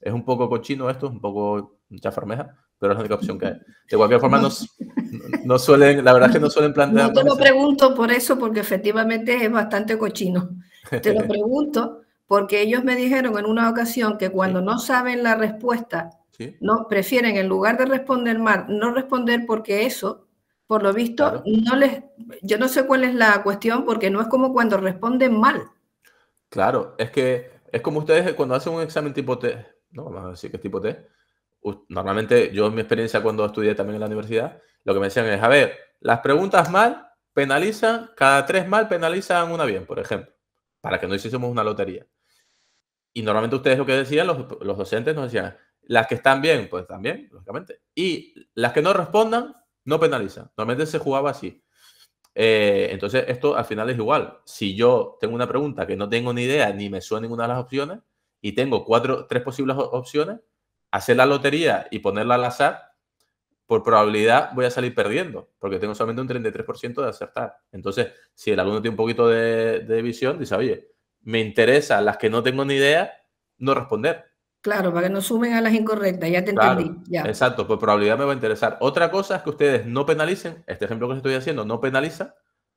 Es un poco cochino esto, un poco chafarmeja, pero es la única opción que hay. De cualquier forma, no, no suelen, la verdad es que no suelen plantear. No te lo pregunto por eso, porque efectivamente es bastante cochino. Te lo pregunto porque ellos me dijeron en una ocasión que cuando no saben la respuesta, no prefieren en lugar de responder mal, no responder porque eso, por lo visto, no les. Yo no sé cuál es la cuestión, porque no es como cuando responden mal. Claro, es que es como ustedes cuando hacen un examen tipo test ¿no? Vamos a decir que tipo de Normalmente, yo en mi experiencia cuando estudié también en la universidad, lo que me decían es, a ver, las preguntas mal penalizan, cada tres mal penalizan una bien, por ejemplo, para que no hiciésemos una lotería. Y normalmente ustedes lo que decían, los, los docentes nos decían, las que están bien, pues también, lógicamente. Y las que no respondan, no penalizan. Normalmente se jugaba así. Eh, entonces, esto al final es igual. Si yo tengo una pregunta que no tengo ni idea, ni me suena ninguna de las opciones, y tengo cuatro, tres posibles opciones, hacer la lotería y ponerla al azar, por probabilidad voy a salir perdiendo, porque tengo solamente un 33% de acertar. Entonces, si el alumno tiene un poquito de, visión, dice, oye, me interesa las que no tengo ni idea, no responder. Claro, para que no sumen a las incorrectas, ya te entendí. Ya. Exacto, por probabilidad me va a interesar. Otra cosa es que ustedes no penalicen, este ejemplo que estoy haciendo no penaliza,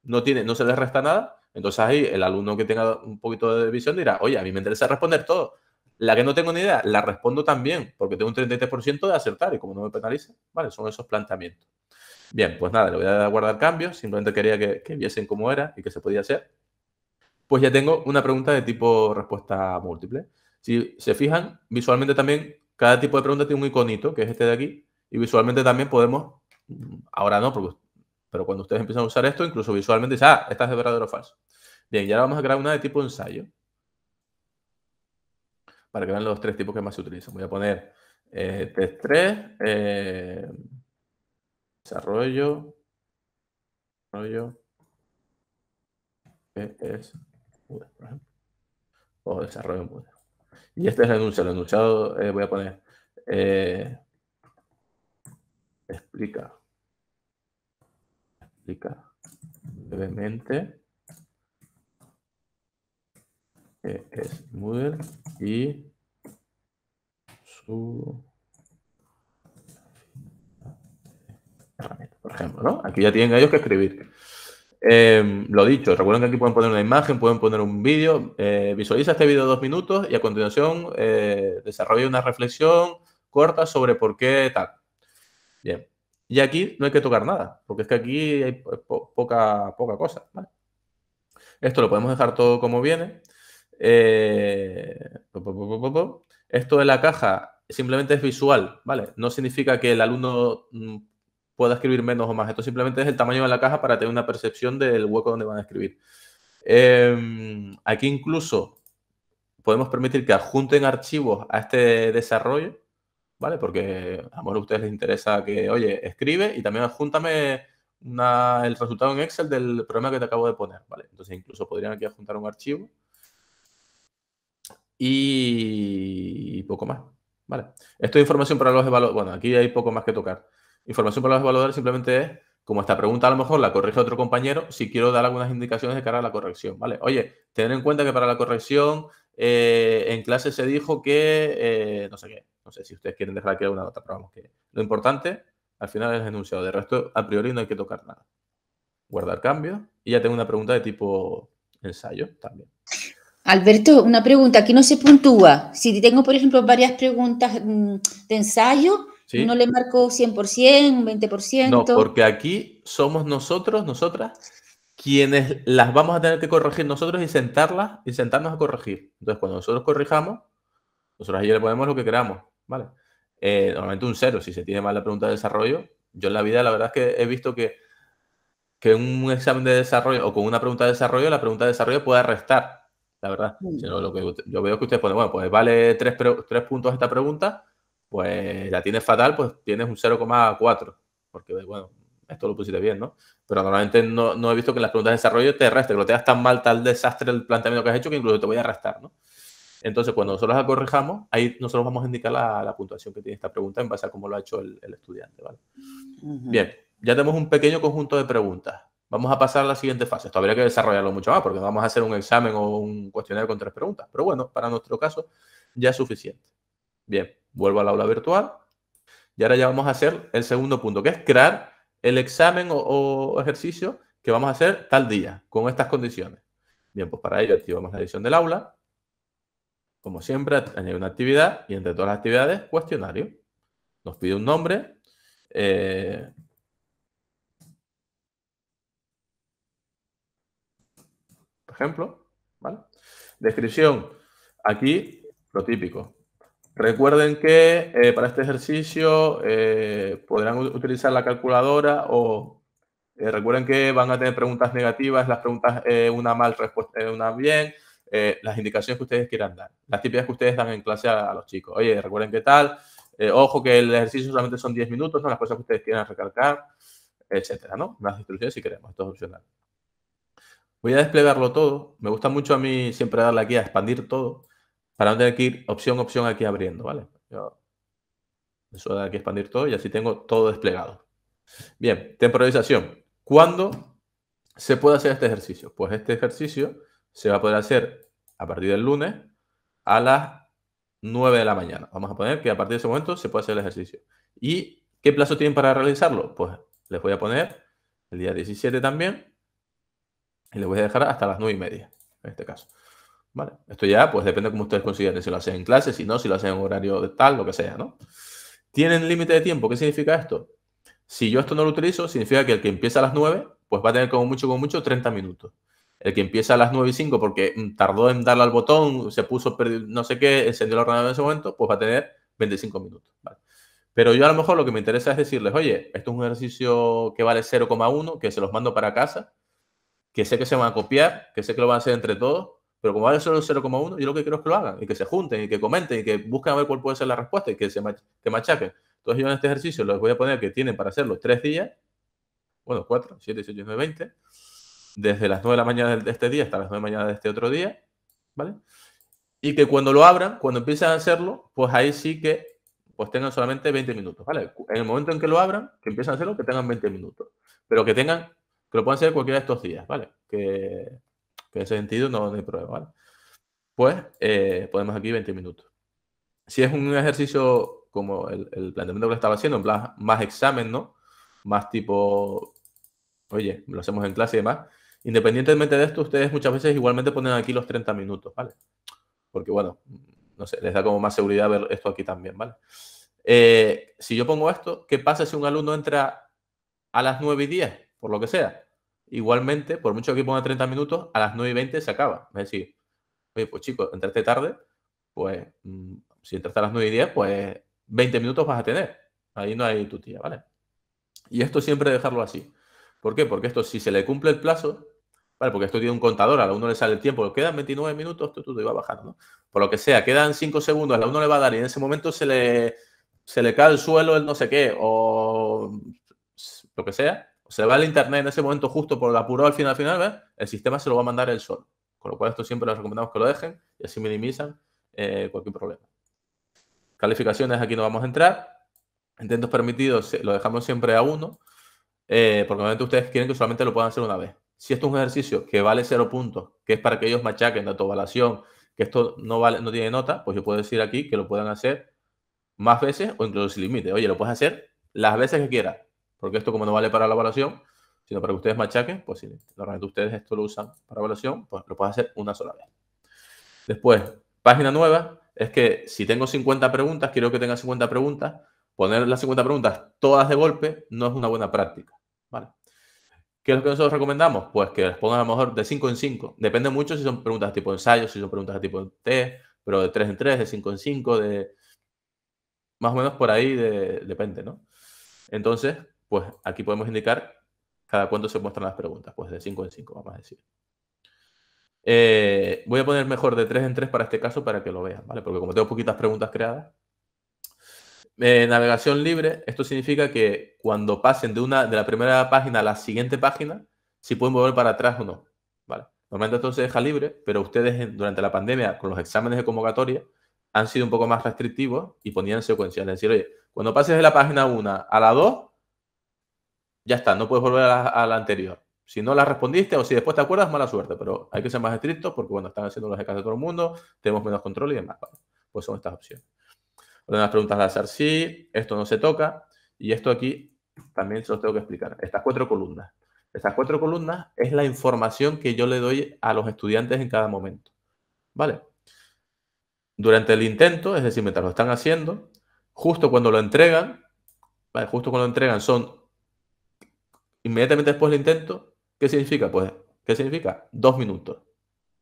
no, tiene, no se les resta nada, entonces ahí el alumno que tenga un poquito de visión dirá, oye, a mí me interesa responder todo. La que no tengo ni idea, la respondo también, porque tengo un 33% de acertar y como no me penaliza, vale, son esos planteamientos. Bien, pues nada, le voy a guardar cambios, simplemente quería que, que viesen cómo era y qué se podía hacer. Pues ya tengo una pregunta de tipo respuesta múltiple. Si se fijan, visualmente también cada tipo de pregunta tiene un iconito, que es este de aquí, y visualmente también podemos, mm, ahora no, porque pero cuando ustedes empiezan a usar esto, incluso visualmente dicen, ah, esta es de verdadero o falso. Bien, y ahora vamos a crear una de tipo ensayo. Para que vean los tres tipos que más se utilizan. Voy a poner eh, test 3, eh, desarrollo, desarrollo, es o desarrollo Y este es el enunciado. El enunciado eh, voy a poner explica explicar brevemente es Moodle y su herramienta, por ejemplo, ¿no? Aquí ya tienen ellos que escribir. Em, lo dicho, recuerden que aquí pueden poner una imagen, pueden poner un vídeo. Eh, visualiza este vídeo dos minutos y a continuación eh, desarrolla una reflexión corta sobre por qué tal. Bien. Y aquí no hay que tocar nada, porque es que aquí hay poca, poca cosa. Esto lo podemos dejar todo como viene. Eh, Esto de la caja simplemente es visual, ¿vale? No significa que el alumno mm, pueda escribir menos o más. Esto simplemente es el tamaño de la caja para tener una percepción del hueco donde van a escribir. Em, aquí incluso podemos permitir que adjunten archivos a este desarrollo ¿vale? Porque a lo mejor a ustedes les interesa que, oye, escribe y también adjúntame el resultado en Excel del problema que te acabo de poner, Entonces incluso podrían aquí adjuntar un archivo y poco más, ¿vale? Esto es información para los evaluadores, bueno, aquí hay poco más que tocar. Información para los evaluadores simplemente es, como esta pregunta a lo mejor la corrige otro compañero, si quiero dar algunas indicaciones de cara a la corrección, ¿vale? Oye, tener en cuenta que para la corrección eh, en clase se dijo que, eh, no sé qué, no sé si ustedes quieren dejar aquí una, nota, pero vamos, que lo importante al final es el enunciado, de resto a priori no hay que tocar nada. Guardar cambios y ya tengo una pregunta de tipo ensayo también. Alberto, una pregunta Aquí no se puntúa. Si tengo, por ejemplo, varias preguntas mm, de ensayo, no le marco 100%, 20%. No, porque aquí somos nosotros, nosotras, quienes las vamos a tener que corregir nosotros y sentarlas y sentarnos a corregir. Entonces, cuando nosotros corrijamos, nosotros ahí le ponemos lo que queramos, ¿vale? Eh, normalmente un cero, si se tiene mal la pregunta de desarrollo. Yo en la vida la verdad es que he visto que, que un examen de desarrollo o con una pregunta de desarrollo, la pregunta de desarrollo puede restar, la verdad. Mm. lo que yo veo que ustedes ponen, bueno, pues vale tres, tres puntos esta pregunta, pues la tienes fatal, pues tienes un 0,4, porque bueno, esto lo pusiste bien, ¿no? Pero normalmente no, he visto que las preguntas de desarrollo te reste, que lo tengas tan mal, tal desastre el planteamiento que has hecho que incluso te voy a arrastrar. ¿no? Entonces, cuando nosotros las corrijamos, ahí nosotros vamos a indicar la, la, puntuación que tiene esta pregunta en base a cómo lo ha hecho el, estudiante, Bien, ya tenemos un pequeño conjunto de preguntas. Vamos a pasar a la siguiente fase. Esto habría que desarrollarlo mucho más porque no vamos a hacer un examen o un cuestionario con tres preguntas. Pero bueno, para nuestro caso ya es suficiente. Bien, vuelvo al aula virtual. Y ahora ya vamos a hacer el segundo punto, que es crear el examen o, ejercicio que vamos a hacer tal día, con estas condiciones. Bien, pues para ello activamos la edición del aula. Como siempre, hay una actividad y entre todas las actividades, cuestionario. Nos pide un nombre. Eh, por ejemplo, ¿vale? Descripción. Aquí, lo típico. Recuerden que eh, para este ejercicio eh, podrán utilizar la calculadora o eh, recuerden que van a tener preguntas negativas, las preguntas una mal, respuesta, una bien, las indicaciones que ustedes quieran dar, las típicas que ustedes dan en clase a, los chicos. Oye, recuerden que tal, ojo que el ejercicio solamente son 10 minutos, son las cosas que ustedes quieran recalcar, etcétera, ¿no? Las instrucciones si queremos, esto es opcional. Voy a desplegarlo todo, me gusta mucho a mí siempre darle aquí a expandir todo para no tener que ir opción, opción aquí abriendo, ¿vale? eso de aquí expandir todo y así tengo todo desplegado. Bien, temporalización. ¿Cuándo se puede hacer este ejercicio? Pues este ejercicio se va a poder hacer a partir del lunes a las 9 de la mañana. Vamos a poner que a partir de ese momento se puede hacer el ejercicio. ¿Y qué plazo tienen para realizarlo? Pues les voy a poner el día 17 también y les voy a dejar hasta las 9 y media, en este caso. Esto ya, pues depende de cómo ustedes consideren, si lo hacen en clase, si no, si lo hacen en horario de tal, lo que sea, ¿no? Tienen límite de tiempo. ¿Qué significa esto? Si yo esto no lo utilizo, significa que el que empieza a las 9, pues va a tener como mucho, como mucho 30 minutos. El que empieza a las 9 y 5 porque mm, tardó en darle al botón, se puso no sé qué, encendió la ordenador en ese momento, pues va a tener 25 minutos. Pero yo a lo mejor lo que me interesa es decirles, oye, esto es un ejercicio que vale 0,1, que se los mando para casa, que sé que se van a copiar, que sé que lo van a hacer entre todos, pero como vale solo 0,1, yo lo que quiero es que lo hagan y que se junten y que comenten y que busquen a ver cuál puede ser la respuesta y que se machaquen. Entonces yo en este ejercicio les voy a poner que tienen para hacerlo tres días, bueno, cuatro, siete, siete, nueve, veinte, desde las 9 de la mañana de este día hasta las 9 de la mañana de este otro día, ¿vale? Y que cuando lo abran, cuando empiecen a hacerlo, pues ahí sí que pues tengan solamente 20 minutos, ¿vale? En el momento en que lo abran, que empiecen a hacerlo, que tengan 20 minutos. Pero que tengan, que lo puedan hacer cualquiera de estos días, ¿vale? Que que en ese sentido no, hay problema, ¿vale? Pues eh, ponemos aquí 20 minutos. Si es un ejercicio como el, planteamiento que estaba haciendo, en plan más examen, ¿no? Más tipo, oye, lo hacemos en clase y demás. Independientemente de esto, ustedes muchas veces igualmente ponen aquí los 30 minutos, ¿vale? Porque, bueno, no sé, les da como más seguridad ver esto aquí también, ¿vale? Eh, si yo pongo esto, ¿qué pasa si un alumno entra a las 9 y 10, por lo que sea? igualmente, por mucho que ponga 30 minutos, a las 9 y 20 se acaba. Es decir, oye, pues chicos, entraste tarde, pues mm, si entraste a las 9 y 10, pues 20 minutos vas a tener. Ahí no hay tu tía, ¿vale? Y esto siempre dejarlo así. ¿Por qué? Porque esto, si se le cumple el plazo, ¿vale? Porque esto tiene un contador, a la uno le sale el tiempo, quedan 29 minutos, tú, tú te iba bajando, ¿no? Por lo que sea, quedan 5 segundos, a la uno le va a dar y en ese momento se le, se le cae el suelo el no sé qué o lo que sea, se va al internet en ese momento justo por el apuro al final, al final, ¿ves? el sistema se lo va a mandar el sol. Con lo cual esto siempre lo recomendamos que lo dejen y así minimizan eh, cualquier problema. Calificaciones aquí no vamos a entrar. Intentos permitidos lo dejamos siempre a uno, eh, porque normalmente ustedes quieren que solamente lo puedan hacer una vez. Si esto es un ejercicio que vale cero puntos, que es para que ellos machaquen la autoevaluación, que esto no, vale, no tiene nota, pues yo puedo decir aquí que lo puedan hacer más veces o incluso sin límite. Oye, lo puedes hacer las veces que quieras porque esto como no vale para la evaluación, sino para que ustedes machaquen, pues si normalmente ustedes esto lo usan para evaluación, pues lo pueden hacer una sola vez. Después, página nueva, es que si tengo 50 preguntas, quiero que tenga 50 preguntas, poner las 50 preguntas todas de golpe no es una buena práctica, ¿vale? ¿Qué es lo que nosotros recomendamos? Pues que les pongan a lo mejor de 5 en 5. Depende mucho si son preguntas de tipo ensayo, si son preguntas de tipo T, pero de 3 en 3, de 5 en 5, de... Más o menos por ahí de... depende, ¿no? Entonces, pues aquí podemos indicar cada cuánto se muestran las preguntas, pues de 5 en 5, vamos a decir. Eh, voy a poner mejor de 3 en 3 para este caso para que lo vean, ¿vale? Porque como tengo poquitas preguntas creadas. Eh, navegación libre, esto significa que cuando pasen de, una, de la primera página a la siguiente página, si pueden volver para atrás o no, ¿vale? Normalmente esto se deja libre, pero ustedes durante la pandemia, con los exámenes de convocatoria, han sido un poco más restrictivos y ponían secuenciales, Es decir, oye, cuando pases de la página 1 a la 2, ya está, no puedes volver a, la, anterior. Si no la respondiste o si después te acuerdas, mala suerte, pero hay que ser más estrictos porque, cuando están haciendo los de de todo el mundo, tenemos menos control y demás. Pues son estas opciones. Ordenar las preguntas al hacer, sí, esto no se toca y esto aquí también se los tengo que explicar. Estas cuatro columnas. Estas cuatro columnas es la información que yo le doy a los estudiantes en cada momento. ¿Vale? Durante el intento, es decir, mientras lo están haciendo, justo cuando lo entregan, justo cuando lo entregan son Inmediatamente después del intento, ¿qué significa? Pues, ¿qué significa? Dos minutos.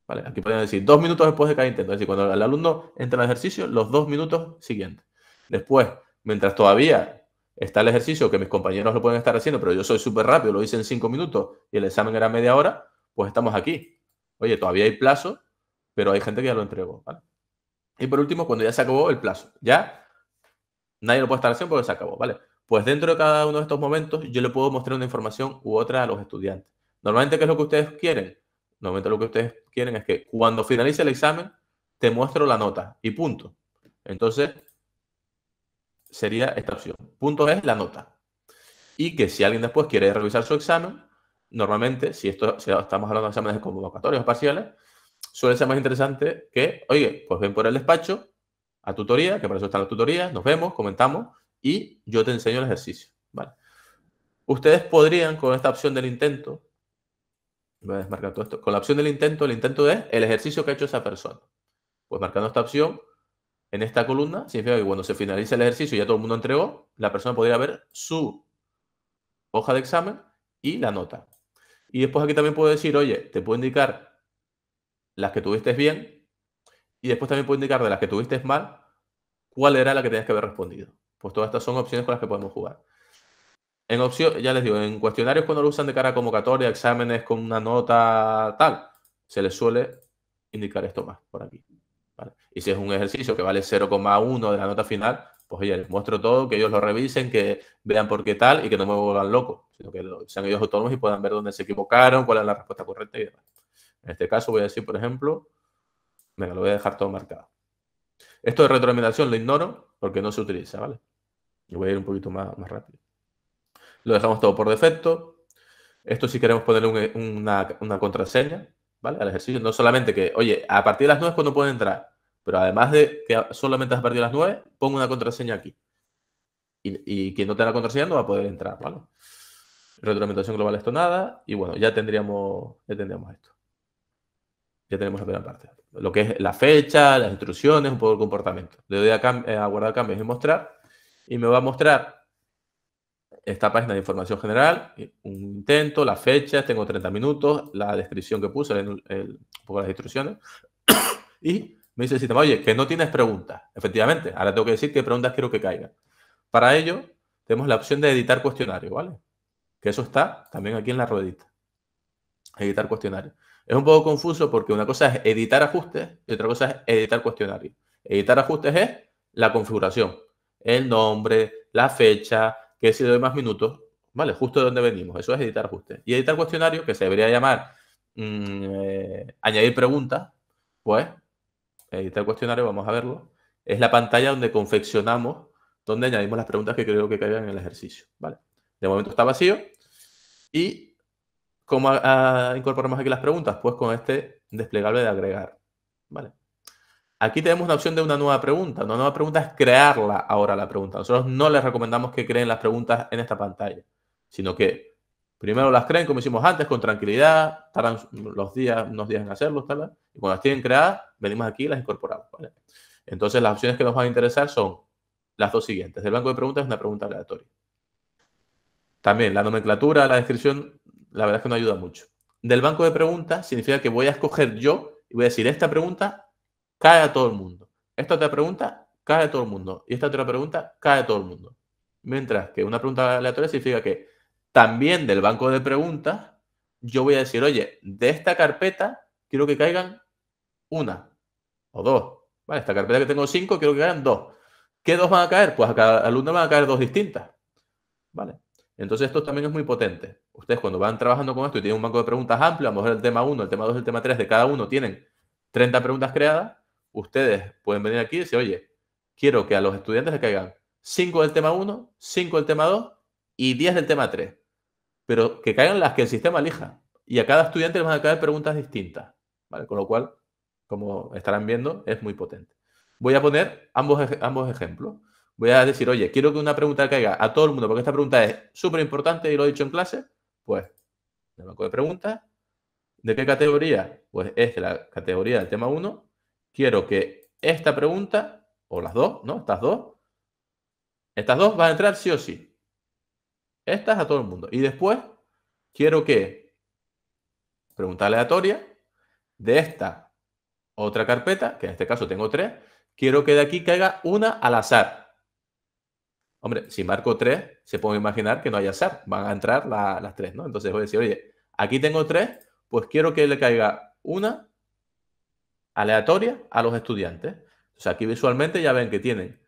¿Vale? Aquí pueden decir dos minutos después de cada intento. Es decir, cuando el alumno entra el ejercicio, los dos minutos siguientes. Después, mientras todavía está el ejercicio, que mis compañeros lo pueden estar haciendo, pero yo soy súper rápido, lo hice en cinco minutos y el examen era media hora, pues estamos aquí. Oye, todavía hay plazo, pero hay gente que ya lo entregó. ¿vale? Y por último, cuando ya se acabó el plazo. Ya nadie lo puede estar haciendo porque se acabó, ¿vale? Pues dentro de cada uno de estos momentos yo le puedo mostrar una información u otra a los estudiantes. Normalmente, ¿qué es lo que ustedes quieren? Normalmente lo que ustedes quieren es que cuando finalice el examen, te muestro la nota y punto. Entonces, sería esta opción. Punto es la nota. Y que si alguien después quiere revisar su examen, normalmente, si, esto, estamos hablando de exámenes de o parciales, suele ser más interesante que, oye, pues ven por el despacho a tutoría, que para eso están las tutorías, nos vemos, comentamos, y yo te enseño el ejercicio. Vale. Ustedes podrían con esta opción del intento, voy a desmarcar todo esto, con la opción del intento, el intento es el ejercicio que ha hecho esa persona. Pues marcando esta opción en esta columna, significa que cuando se finalice el ejercicio y ya todo el mundo entregó, la persona podría ver su hoja de examen y la nota. Y después aquí también puedo decir, oye, te puedo indicar las que tuviste bien y después también puedo indicar de las que tuviste mal cuál era la que tenías que haber respondido. Pues todas estas son opciones con las que podemos jugar. En opción, ya les digo, en cuestionarios cuando lo usan de cara a convocatoria, exámenes con una nota tal, se les suele indicar esto más por aquí. Y si es un ejercicio que vale 0,1 de la nota final, pues oye, les muestro todo, que ellos lo revisen, que vean por qué tal y que no me vuelvan loco, sino que sean ellos autónomos y puedan ver dónde se equivocaron, cuál es la respuesta correcta y demás. En este caso voy a decir, por ejemplo, venga, lo voy a dejar todo marcado. Esto de retroalimentación lo ignoro porque no se utiliza, ¿vale? voy a ir un poquito más, más rápido. Lo dejamos todo por defecto. Esto si queremos ponerle una, contraseña, ¿vale? Al ejercicio. No solamente que, oye, a partir de las 9 es cuando puede entrar. Pero además de que solamente a partir de las 9, pongo una contraseña aquí. Y, quien no tenga contraseña no va a poder entrar, ¿vale? Retroalimentación global esto nada. Y bueno, ya tendríamos, ya tendríamos esto. Ya tenemos la primera parte. Lo que es la fecha, las instrucciones, un poco el comportamiento. Le doy a eh, guardar cambios y mostrar y me va a mostrar esta página de información general, un intento, las fechas, tengo 30 minutos, la descripción que puse, un poco las instrucciones, y me dice el sistema, oye, que no tienes preguntas. Efectivamente, ahora tengo que decir qué preguntas quiero que caigan. Para ello, tenemos la opción de editar cuestionario, ¿vale? Que eso está también aquí en la ruedita. Editar cuestionario. Es un poco confuso porque una cosa es editar ajustes y otra cosa es editar cuestionario. Editar ajustes es la configuración, el nombre, la fecha, que si le doy más minutos, ¿vale? Justo de donde venimos. Eso es editar ajuste. Y editar cuestionario, que se debería llamar mm, eh, añadir preguntas, pues, editar cuestionario, vamos a verlo. Es la pantalla donde confeccionamos, donde añadimos las preguntas que creo que caigan en el ejercicio, ¿vale? De momento está vacío. Y ¿Cómo incorporamos aquí las preguntas? Pues con este desplegable de agregar. ¿Vale? Aquí tenemos la opción de una nueva pregunta. Una nueva pregunta es crearla ahora la pregunta. Nosotros no les recomendamos que creen las preguntas en esta pantalla, sino que primero las creen como hicimos antes, con tranquilidad, tardan los días, unos días en hacerlo, tal, y cuando las tienen creadas, venimos aquí y las incorporamos. Entonces las opciones que nos van a interesar son las dos siguientes. del banco de preguntas es una pregunta aleatoria. También la nomenclatura, la descripción, la verdad es que no ayuda mucho. Del banco de preguntas significa que voy a escoger yo y voy a decir esta pregunta cae a todo el mundo. Esta otra pregunta cae a todo el mundo. Y esta otra pregunta cae a todo el mundo. Mientras que una pregunta aleatoria significa que también del banco de preguntas, yo voy a decir, oye, de esta carpeta quiero que caigan una o dos. Vale, esta carpeta que tengo cinco, quiero que caigan dos. ¿Qué dos van a caer? Pues a cada alumno van a caer dos distintas. Vale. Entonces esto también es muy potente. Ustedes cuando van trabajando con esto y tienen un banco de preguntas amplio, a lo mejor el tema 1, el tema 2, el tema 3 de cada uno tienen 30 preguntas creadas, ustedes pueden venir aquí y decir, oye, quiero que a los estudiantes le caigan 5 del tema 1, 5 del tema 2 y 10 del tema 3. Pero que caigan las que el sistema elija. Y a cada estudiante le van a caer preguntas distintas. Con lo cual, como estarán viendo, es muy potente. Voy a poner ambos, ambos ejemplos. Voy a decir, oye, quiero que una pregunta caiga a todo el mundo, porque esta pregunta es súper importante y lo he dicho en clase. Pues, el banco de preguntas. ¿De qué categoría? Pues es de la categoría del tema 1 quiero que esta pregunta, o las dos, ¿no? Estas dos, estas dos van a entrar sí o sí. Estas a todo el mundo. Y después quiero que pregunta aleatoria de esta otra carpeta, que en este caso tengo tres, quiero que de aquí caiga una al azar. Hombre, si marco tres, se puede imaginar que no hay azar, van a entrar las tres, ¿no? Entonces voy a decir, oye, aquí tengo tres, pues quiero que le caiga una aleatoria a los estudiantes. O sea, aquí visualmente ya ven que tienen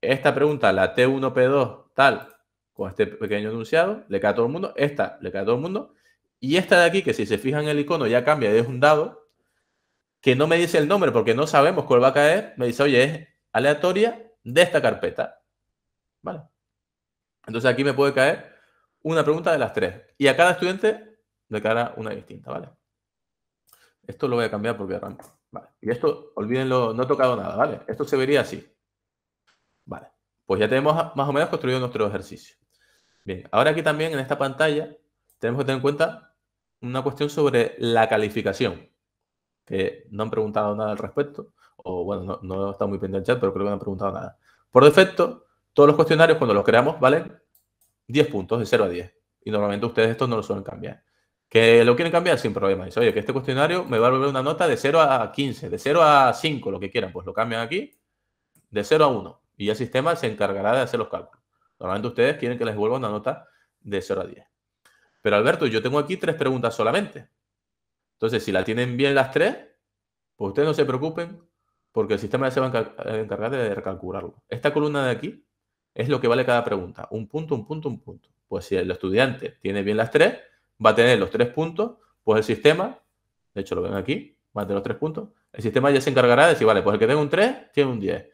esta pregunta, la T1, P2, tal, con este pequeño enunciado, le cae a todo el mundo, esta le cae a todo el mundo, y esta de aquí, que si se fijan el icono ya cambia, es un dado, que no me dice el nombre porque no sabemos cuál va a caer, me dice, oye, es aleatoria de esta carpeta. ¿Vale? Entonces aquí me puede caer una pregunta de las tres. Y a cada estudiante le caerá una distinta, ¿vale? Esto lo voy a cambiar porque arranca. Y esto, olvídenlo, no he tocado nada, ¿vale? Esto se vería así. Vale. Pues ya tenemos más o menos construido nuestro ejercicio. Bien, ahora aquí también en esta pantalla tenemos que tener en cuenta una cuestión sobre la calificación, que no han preguntado nada al respecto, o bueno, no, está muy pendiente el chat, pero creo que no han preguntado nada. Por defecto, todos los cuestionarios cuando los creamos vale 10 puntos, de 0 a 10. Y normalmente ustedes esto no lo suelen cambiar. Que lo quieren cambiar sin problema. Dice, oye, que este cuestionario me va a volver una nota de 0 a 15, de 0 a 5, lo que quieran. Pues lo cambian aquí, de 0 a 1. Y el sistema se encargará de hacer los cálculos. Normalmente ustedes quieren que les vuelva una nota de 0 a 10. Pero Alberto, yo tengo aquí tres preguntas solamente. Entonces, si la tienen bien las tres, pues ustedes no se preocupen, porque el sistema ya se va a encargar de recalcularlo. Esta columna de aquí es lo que vale cada pregunta. Un punto, un punto, un punto. Pues si el estudiante tiene bien las tres, va a tener los tres puntos, pues el sistema, de hecho lo ven aquí, va a tener los tres puntos, el sistema ya se encargará de decir, vale, pues el que tenga un 3 tiene un 10.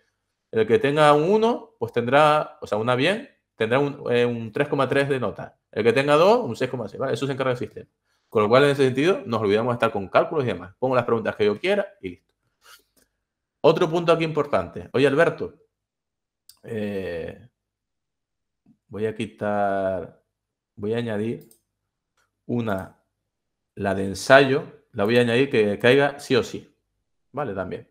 El que tenga un 1, pues tendrá, o sea, una bien, tendrá un, 3,3 eh, de nota. El que tenga 2, un 6,6. ¿vale? Eso se encarga el sistema. Con lo cual, en ese sentido, nos olvidamos de estar con cálculos y demás. Pongo las preguntas que yo quiera y listo. Otro punto aquí importante. Oye, Alberto, eh, voy a quitar, voy a añadir una, la de ensayo, la voy a añadir que caiga sí o sí. ¿Vale? También.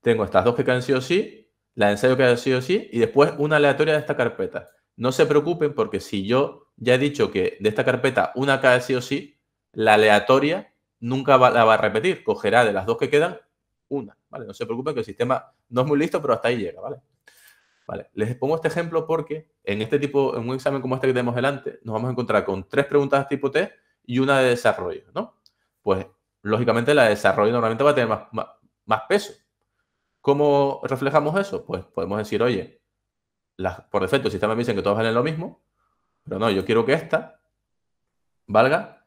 Tengo estas dos que caen sí o sí, la de ensayo que cae sí o sí, y después una aleatoria de esta carpeta. No se preocupen porque si yo ya he dicho que de esta carpeta una cae sí o sí, la aleatoria nunca la va a repetir. Cogerá de las dos que quedan una. ¿Vale? No se preocupen que el sistema no es muy listo, pero hasta ahí llega, ¿vale? Vale, les pongo este ejemplo porque en este tipo, en un examen como este que tenemos delante, nos vamos a encontrar con tres preguntas tipo T y una de desarrollo, ¿no? Pues lógicamente la de desarrollo normalmente va a tener más, peso. ¿Cómo reflejamos eso? Pues podemos decir, oye, por defecto el sistema me dice que todos valen lo mismo, pero no, yo quiero que esta valga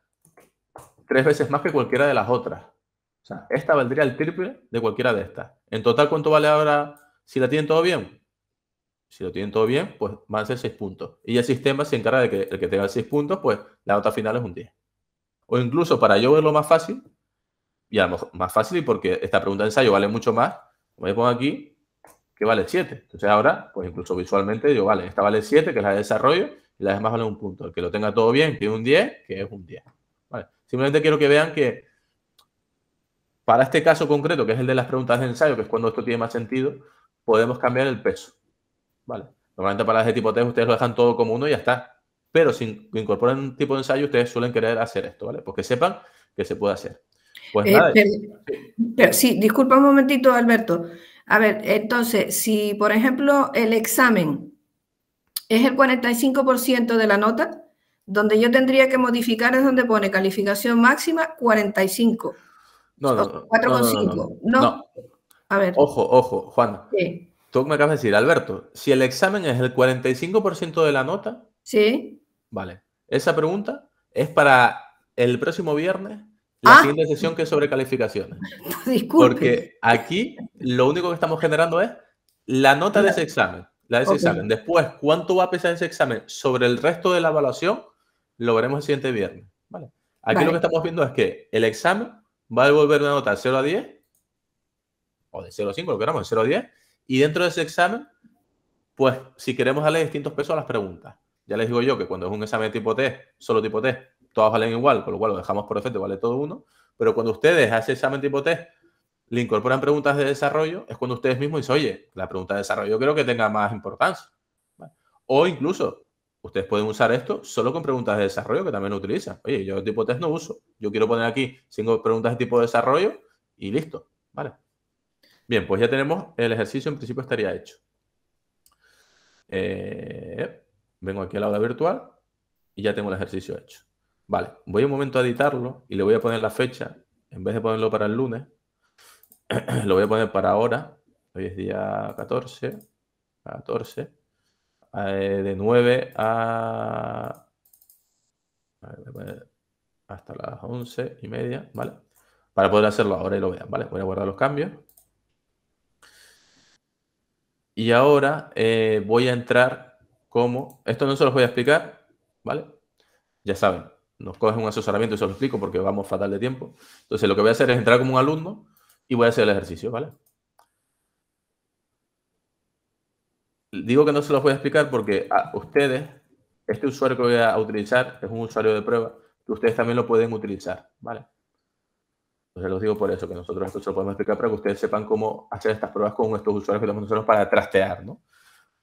tres veces más que cualquiera de las otras. O sea, esta valdría el triple de cualquiera de estas. En total, ¿cuánto vale ahora si la tienen todo bien? Si lo tienen todo bien, pues van a ser 6 puntos. Y el sistema se encarga de que el que tenga seis puntos, pues la nota final es un 10. O incluso para yo verlo más fácil, y a lo más fácil, y porque esta pregunta de ensayo vale mucho más, yo pongo aquí que vale 7. Entonces ahora, pues incluso visualmente digo, vale, esta vale 7, que es la de desarrollo, y las demás vale un punto. El que lo tenga todo bien, que es un 10, que es un 10. Simplemente quiero que vean que para este caso concreto, que es el de las preguntas de ensayo, que es cuando esto tiene más sentido, podemos cambiar el peso. Vale. Normalmente para las este de tipo test ustedes lo dejan todo como uno y ya está pero si incorporan un tipo de ensayo, ustedes suelen querer hacer esto, ¿vale? Porque sepan que se puede hacer. Pues eh, pero, sí, disculpa un momentito, Alberto. A ver, entonces, si por ejemplo el examen es el 45% de la nota, donde yo tendría que modificar es donde pone calificación máxima 45. No, no, no. 4,5. No, A ver. Ojo, ojo, Juan. Sí. Tú me acabas de decir, Alberto, si el examen es el 45% de la nota, sí. Vale. Esa pregunta es para el próximo viernes, la ah. siguiente sesión que es sobre calificaciones. Disculpe. Porque aquí lo único que estamos generando es la nota de ese examen. La de ese examen. Después, cuánto va a pesar ese examen sobre el resto de la evaluación, lo veremos el siguiente viernes. Vale. Aquí lo que estamos viendo es que el examen va a devolver una nota de 0 a 10, o de 0 a 5, lo queramos, de 0 a 10, y dentro de ese examen, pues si queremos darle distintos pesos a las preguntas. Ya les digo yo que cuando es un examen tipo test, solo tipo test, todas valen igual, con lo cual lo dejamos por efecto, vale todo uno. Pero cuando ustedes a examen tipo test le incorporan preguntas de desarrollo, es cuando ustedes mismos dicen, oye, la pregunta de desarrollo creo que tenga más importancia. O incluso, ustedes pueden usar esto solo con preguntas de desarrollo, que también lo utilizan. Oye, yo tipo test no uso. Yo quiero poner aquí cinco preguntas de tipo desarrollo y listo. ¿Vale? Bien, pues ya tenemos el ejercicio, en principio estaría hecho. Eh, Vengo aquí a la aula virtual y ya tengo el ejercicio hecho. Vale, voy un momento a editarlo y le voy a poner la fecha. En vez de ponerlo para el lunes, lo voy a poner para ahora. Hoy es día 14. 14. Eh, de 9 a... Hasta las 11 y media, ¿vale? Para poder hacerlo ahora y lo vean, ¿vale? Voy a guardar los cambios. Y ahora eh, voy a entrar cómo. Esto no se los voy a explicar, ¿vale? Ya saben, nos cogen un asesoramiento y se lo explico porque vamos fatal de tiempo. Entonces, lo que voy a hacer es entrar como un alumno y voy a hacer el ejercicio, ¿vale? Digo que no se los voy a explicar porque a ustedes, este usuario que voy a utilizar es un usuario de prueba que ustedes también lo pueden utilizar, ¿vale? Entonces los digo por eso, que nosotros esto se lo podemos explicar para que ustedes sepan cómo hacer estas pruebas con estos usuarios que tenemos nosotros para trastear, ¿no?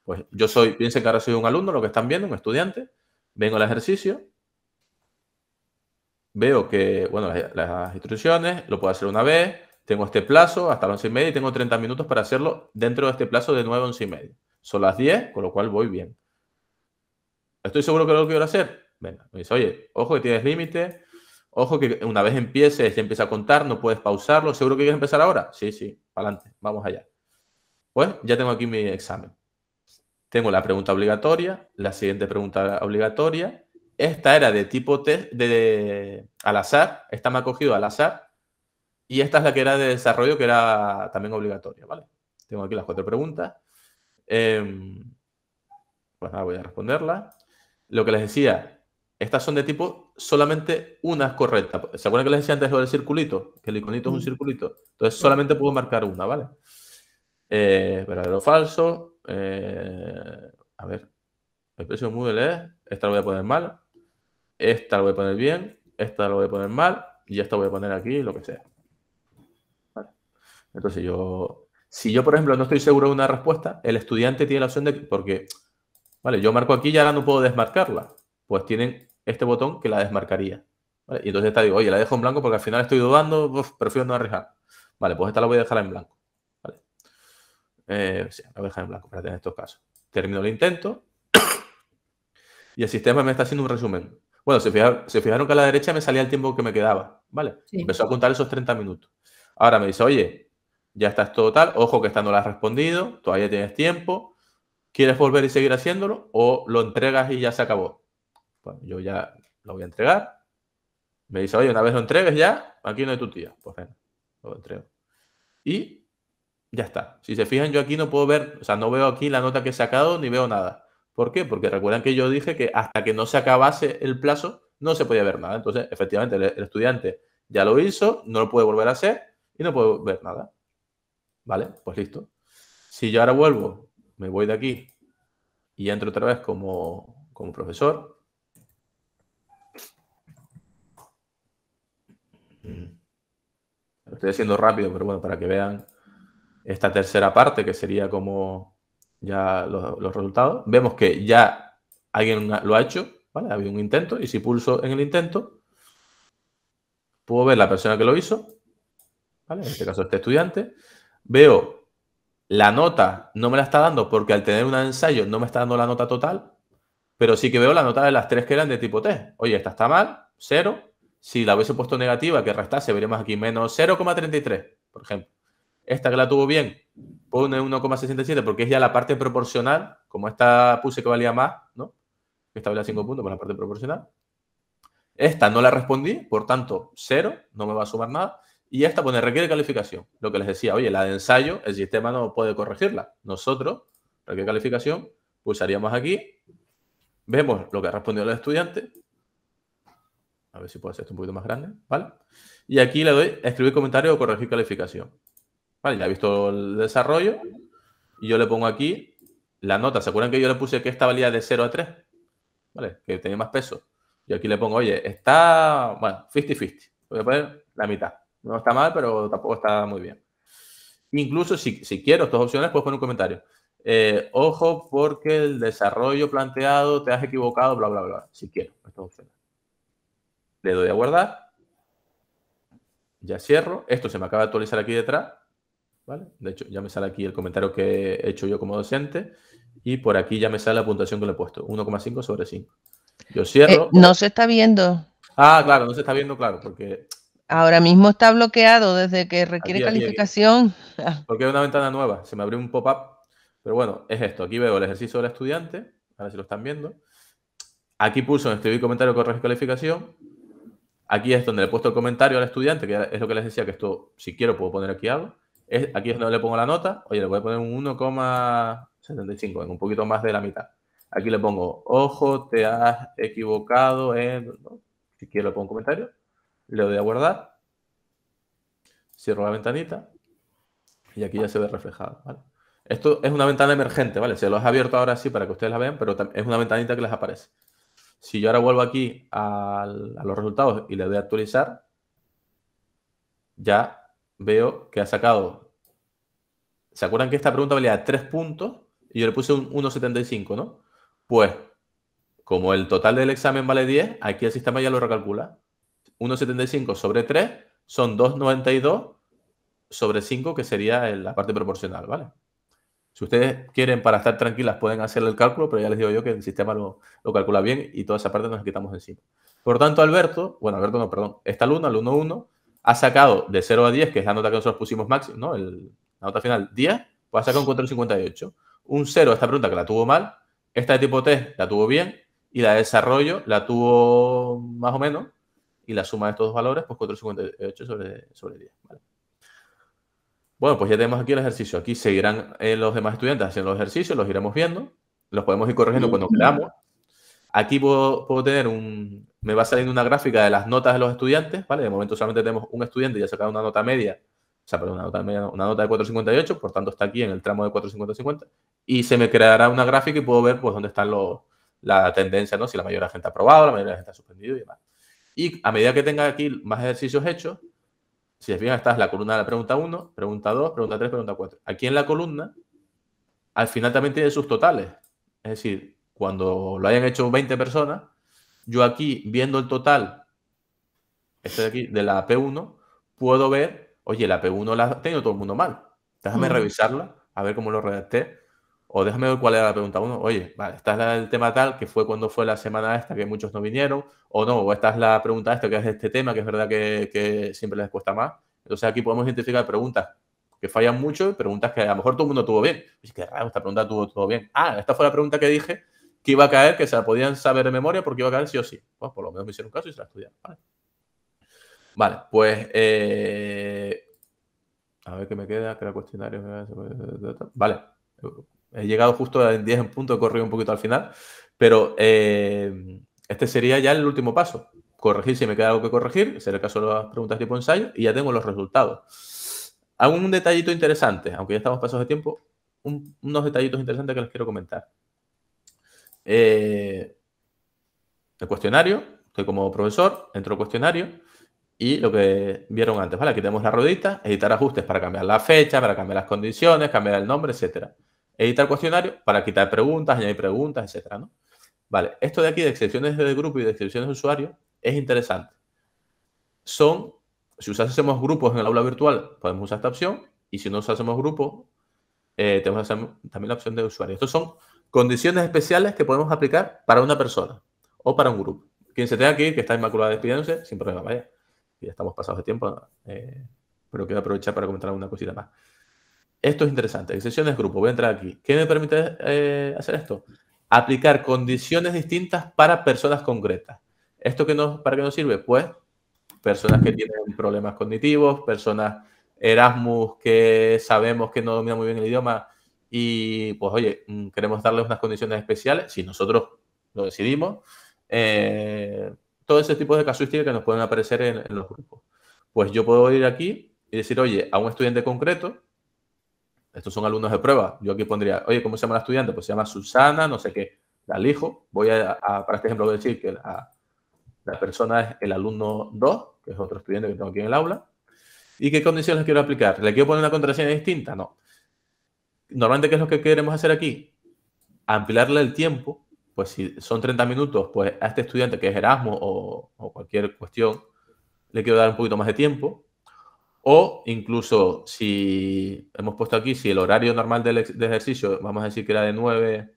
Pues yo soy, piensen que ahora soy un alumno, lo que están viendo, un estudiante, vengo al ejercicio, veo que, bueno, las, instrucciones, lo puedo hacer una vez, tengo este plazo hasta las 11 y media y tengo 30 minutos para hacerlo dentro de este plazo de 9 a 11 y media. Son las 10, con lo cual voy bien. ¿Estoy seguro que lo quiero hacer? Venga, me dice, oye, ojo que tienes límite, ojo que una vez empieces, ya empieza a contar, no puedes pausarlo, ¿seguro que quieres empezar ahora? Sí, sí, para adelante, vamos allá. Pues ya tengo aquí mi examen. Tengo la pregunta obligatoria, la siguiente pregunta obligatoria. Esta era de tipo de, al azar, esta me ha cogido al azar. Y esta es la que era de desarrollo, que era también obligatoria, ¿vale? Tengo aquí las cuatro preguntas. Em, pues voy a responderla. Lo que les decía, estas son de tipo solamente una es correcta. ¿Se acuerdan que les decía antes lo del circulito? Que el iconito es un mm. circulito. Entonces solamente puedo marcar una, ¿vale? Eh, verdadero o falso. Eh, a ver, el precio de Moodle es, esta lo voy a poner mal, esta lo voy a poner bien, esta lo voy a poner mal y esta voy a poner aquí, lo que sea. Entonces yo, si yo por ejemplo no estoy seguro de una respuesta, el estudiante tiene la opción de, porque, vale, yo marco aquí y ahora no puedo desmarcarla. Pues tienen este botón que la desmarcaría. Y entonces esta digo, oye, la dejo en blanco porque al final estoy dudando, prefiero no arriesgar. Vale, pues esta la voy a dejar en blanco eh, o en blanco, estos casos. Termino el intento y el sistema me está haciendo un resumen. Bueno, se fijaron, que a la derecha me salía el tiempo que me quedaba, ¿vale? Empezó a contar esos 30 minutos. Ahora me dice, oye, ya estás todo tal, ojo que esta no la has respondido, todavía tienes tiempo, ¿quieres volver y seguir haciéndolo o lo entregas y ya se acabó? yo ya lo voy a entregar. Me dice, oye, una vez lo entregues ya, aquí no hay tu tía. Pues venga, lo entrego. Y ya está. Si se fijan, yo aquí no puedo ver, o sea, no veo aquí la nota que he sacado ni veo nada. ¿Por qué? Porque recuerdan que yo dije que hasta que no se acabase el plazo no se podía ver nada. Entonces, efectivamente, el, estudiante ya lo hizo, no lo puede volver a hacer y no puede ver nada. ¿Vale? Pues listo. Si yo ahora vuelvo, me voy de aquí y entro otra vez como, como profesor, Lo estoy haciendo rápido, pero bueno, para que vean esta tercera parte, que sería como ya los, resultados, vemos que ya alguien lo ha hecho, ¿vale? Ha habido un intento y si pulso en el intento, puedo ver la persona que lo hizo, En este caso este estudiante. Veo la nota, no me la está dando porque al tener un ensayo no me está dando la nota total, pero sí que veo la nota de las tres que eran de tipo T. Oye, esta está mal, cero. Si la hubiese puesto negativa, que restase, veremos aquí menos 0,33, por ejemplo. Esta que la tuvo bien, pone 1,67 porque es ya la parte proporcional, como esta puse que valía más, ¿no? Que esta valía 5 puntos por la parte proporcional. Esta no la respondí, por tanto, 0, no me va a sumar nada. Y esta pone requiere calificación. Lo que les decía, oye, la de ensayo, el sistema no puede corregirla. Nosotros, requiere calificación, pulsaríamos aquí, vemos lo que ha respondido el estudiante. A ver si puedo hacer esto un poquito más grande, ¿vale? Y aquí le doy escribir comentario o corregir calificación. Vale, ya he visto el desarrollo. Y yo le pongo aquí la nota. ¿Se acuerdan que yo le puse que esta valía de 0 a 3? ¿Vale? Que tenía más peso. Y aquí le pongo, oye, está, bueno, 50-50. Voy a poner la mitad. No está mal, pero tampoco está muy bien. Incluso si, quiero estas opciones, puedes poner un comentario. Eh, ojo porque el desarrollo planteado te has equivocado, bla, bla, bla. Si quiero estas opciones. Le doy a guardar. Ya cierro. Esto se me acaba de actualizar aquí detrás. De hecho, ya me sale aquí el comentario que he hecho yo como docente y por aquí ya me sale la puntuación que le he puesto, 1,5 sobre 5. Yo eh, cierro. no se está viendo. Ah, claro, no se está viendo, claro, porque... Ahora mismo está bloqueado desde que requiere calificación. Porque hay una ventana nueva, se me abrió un pop-up, pero bueno, es esto. Aquí veo el ejercicio del estudiante, a ver si lo están viendo. Aquí pulso en escribir comentario, corregir calificación. Aquí es donde le he puesto el comentario al estudiante, que es lo que les decía, que esto, si quiero, puedo poner aquí algo aquí es donde le pongo la nota. Oye, le voy a poner un 1,75, un poquito más de la mitad. Aquí le pongo, ojo, te has equivocado en... Si quiero le pongo un comentario. Le doy a guardar. Cierro la ventanita. Y aquí ya se ve reflejado. Esto es una ventana emergente, ¿vale? Se lo has abierto ahora sí para que ustedes la vean, pero es una ventanita que les aparece. Si yo ahora vuelvo aquí a los resultados y le doy a actualizar, ya veo que ha sacado. ¿Se acuerdan que esta pregunta valía 3 puntos? Y yo le puse un 1,75, ¿no? Pues, como el total del examen vale 10, aquí el sistema ya lo recalcula. 1,75 sobre 3 son 2,92 sobre 5, que sería la parte proporcional, ¿vale? Si ustedes quieren, para estar tranquilas, pueden hacer el cálculo, pero ya les digo yo que el sistema lo, lo calcula bien y toda esa parte nos la quitamos encima. Por tanto, Alberto, bueno, Alberto no, perdón, esta luna, el 1,1, ha sacado de 0 a 10, que es la nota que nosotros pusimos máximo, ¿no? la nota final 10, pues ha sacado un 4,58. Un 0, esta pregunta que la tuvo mal, esta de tipo test la tuvo bien, y la de desarrollo la tuvo más o menos, y la suma de estos dos valores, pues 4,58 sobre, sobre 10. Bueno, pues ya tenemos aquí el ejercicio. Aquí seguirán eh, los demás estudiantes haciendo los ejercicios, los iremos viendo, los podemos ir corrigiendo cuando queramos. Aquí puedo tener un, me va saliendo una gráfica de las notas de los estudiantes, ¿vale? De momento solamente tenemos un estudiante y ha sacado una nota media, o sea, perdón, una nota, media, una nota de 4,58, por tanto está aquí en el tramo de 4,50-50, y se me creará una gráfica y puedo ver pues dónde están los, la tendencia, ¿no? Si la mayoría de la gente ha aprobado, la mayoría de la gente ha suspendido y demás. Y a medida que tenga aquí más ejercicios hechos, si les fijan, esta es la columna de la pregunta 1, pregunta 2, pregunta 3, pregunta 4. Aquí en la columna, al final también tiene sus totales. Es decir, cuando lo hayan hecho 20 personas, yo aquí, viendo el total, este de aquí, de la p 1 puedo ver, oye, la p 1 la ha tenido todo el mundo mal. Déjame revisarla, a ver cómo lo redacté. O déjame ver cuál era la pregunta 1. Oye, vale, esta es la del tema tal, que fue cuando fue la semana esta, que muchos no vinieron. O no, o esta es la pregunta esta, que es este tema, que es verdad que, siempre les cuesta más. Entonces aquí podemos identificar preguntas que fallan mucho y preguntas que a lo mejor todo el mundo tuvo bien. que raro, esta pregunta tuvo todo bien. Ah, esta fue la pregunta que dije iba a caer, que se la podían saber de memoria porque iba a caer sí o sí. Pues por lo menos me hicieron caso y se la estudiaron. Vale, pues... Eh, a ver qué me queda, era cuestionario Vale, he llegado justo en 10 en punto, he corrido un poquito al final, pero eh, este sería ya el último paso. Corregir si me queda algo que corregir, será el caso de las preguntas tipo ensayo, y ya tengo los resultados. Hago un detallito interesante, aunque ya estamos pasados de tiempo, unos detallitos interesantes que les quiero comentar. Eh, el cuestionario, estoy como profesor, entro al cuestionario y lo que vieron antes, ¿vale? Aquí la ruedita, editar ajustes para cambiar la fecha, para cambiar las condiciones, cambiar el nombre, etcétera. Editar cuestionario para quitar preguntas, añadir preguntas, etcétera, ¿no? Vale, esto de aquí de excepciones de grupo y de excepciones de usuario es interesante. Son, si usásemos grupos en el aula virtual, podemos usar esta opción y si no usásemos grupos, eh, tenemos también la opción de usuario. Estos son condiciones especiales que podemos aplicar para una persona o para un grupo. Quien se tenga aquí que está inmaculada despidiéndose, sin problema, vaya. Ya estamos pasados de tiempo, eh, pero quiero aprovechar para comentar alguna cosita más. Esto es interesante. Excepciones grupo. Voy a entrar aquí. ¿Qué me permite eh, hacer esto? Aplicar condiciones distintas para personas concretas. ¿Esto que nos, para qué nos sirve? Pues personas que tienen problemas cognitivos, personas Erasmus que sabemos que no domina muy bien el idioma, y pues oye, mm, queremos darles unas condiciones especiales, si nosotros lo decidimos, eh, todo ese tipo de casuísticas que nos pueden aparecer en, los grupos. Pues yo puedo ir aquí y decir, oye, a un estudiante concreto, estos son alumnos de prueba, yo aquí pondría, oye, ¿cómo se llama la estudiante? Pues se llama Susana, no sé qué, la elijo, voy a, para este ejemplo voy a decir que la, la persona es el alumno 2, que es otro estudiante que tengo aquí en el aula, ¿Y qué condiciones quiero aplicar? ¿Le quiero poner una contraseña distinta? No normalmente, ¿qué es lo que queremos hacer aquí? Ampliarle el tiempo, pues si son 30 minutos, pues a este estudiante que es Erasmus o, cualquier cuestión, le quiero dar un poquito más de tiempo. O incluso si hemos puesto aquí, si el horario normal del, ejercicio, vamos a decir que era de 9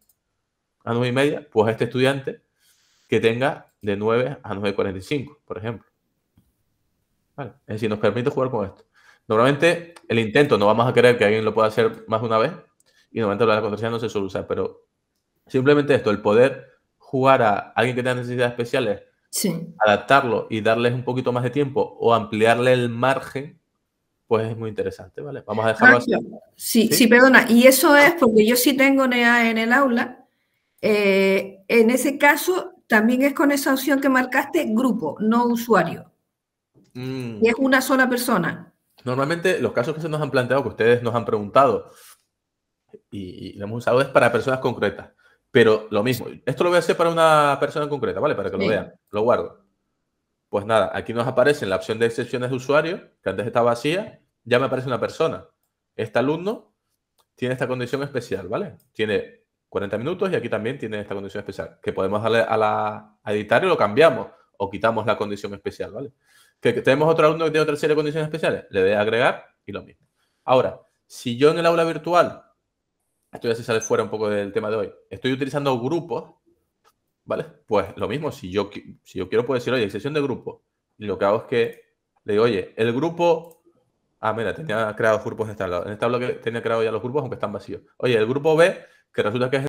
a 9 y media, pues este estudiante que tenga de 9 a 9.45, por ejemplo. Vale. Es decir, nos permite jugar con esto. Normalmente el intento no vamos a querer que alguien lo pueda hacer más de una vez y normalmente la contraseña no se suele usar, pero simplemente esto, el poder jugar a alguien que tenga necesidades especiales, adaptarlo y darles un poquito más de tiempo o ampliarle el margen, pues es muy interesante, ¿vale? Vamos a ah, dejarlo así. Sí, sí, perdona. Y eso es porque yo sí tengo NEA en el aula. Eh, en ese caso, también es con esa opción que marcaste, grupo, no usuario. Mm. Y es una sola persona. Normalmente los casos que se nos han planteado, que ustedes nos han preguntado y, lo hemos usado es para personas concretas. Pero lo mismo, esto lo voy a hacer para una persona concreta, ¿vale? Para que lo vean, lo guardo. Pues nada, aquí nos aparece en la opción de excepciones de usuario, que antes estaba vacía, ya me aparece una persona. Este alumno tiene esta condición especial, ¿vale? Tiene 40 minutos y aquí también tiene esta condición especial, que podemos darle a, la, a editar y lo cambiamos o quitamos la condición especial, ¿vale? que, tenemos otro alumno que tiene otra serie de condiciones especiales, le de agregar y lo mismo. Ahora, si yo en el aula virtual, esto ya se sale fuera un poco del tema de hoy, estoy utilizando grupos, ¿vale? Pues lo mismo, si yo, si yo quiero puedo decir, oye, excepción de grupo, lo que hago es que le digo, oye, el grupo... Ah, mira, tenía creado grupos en esta En esta que tenía creado ya los grupos, aunque están vacíos. Oye, el grupo B, que resulta que es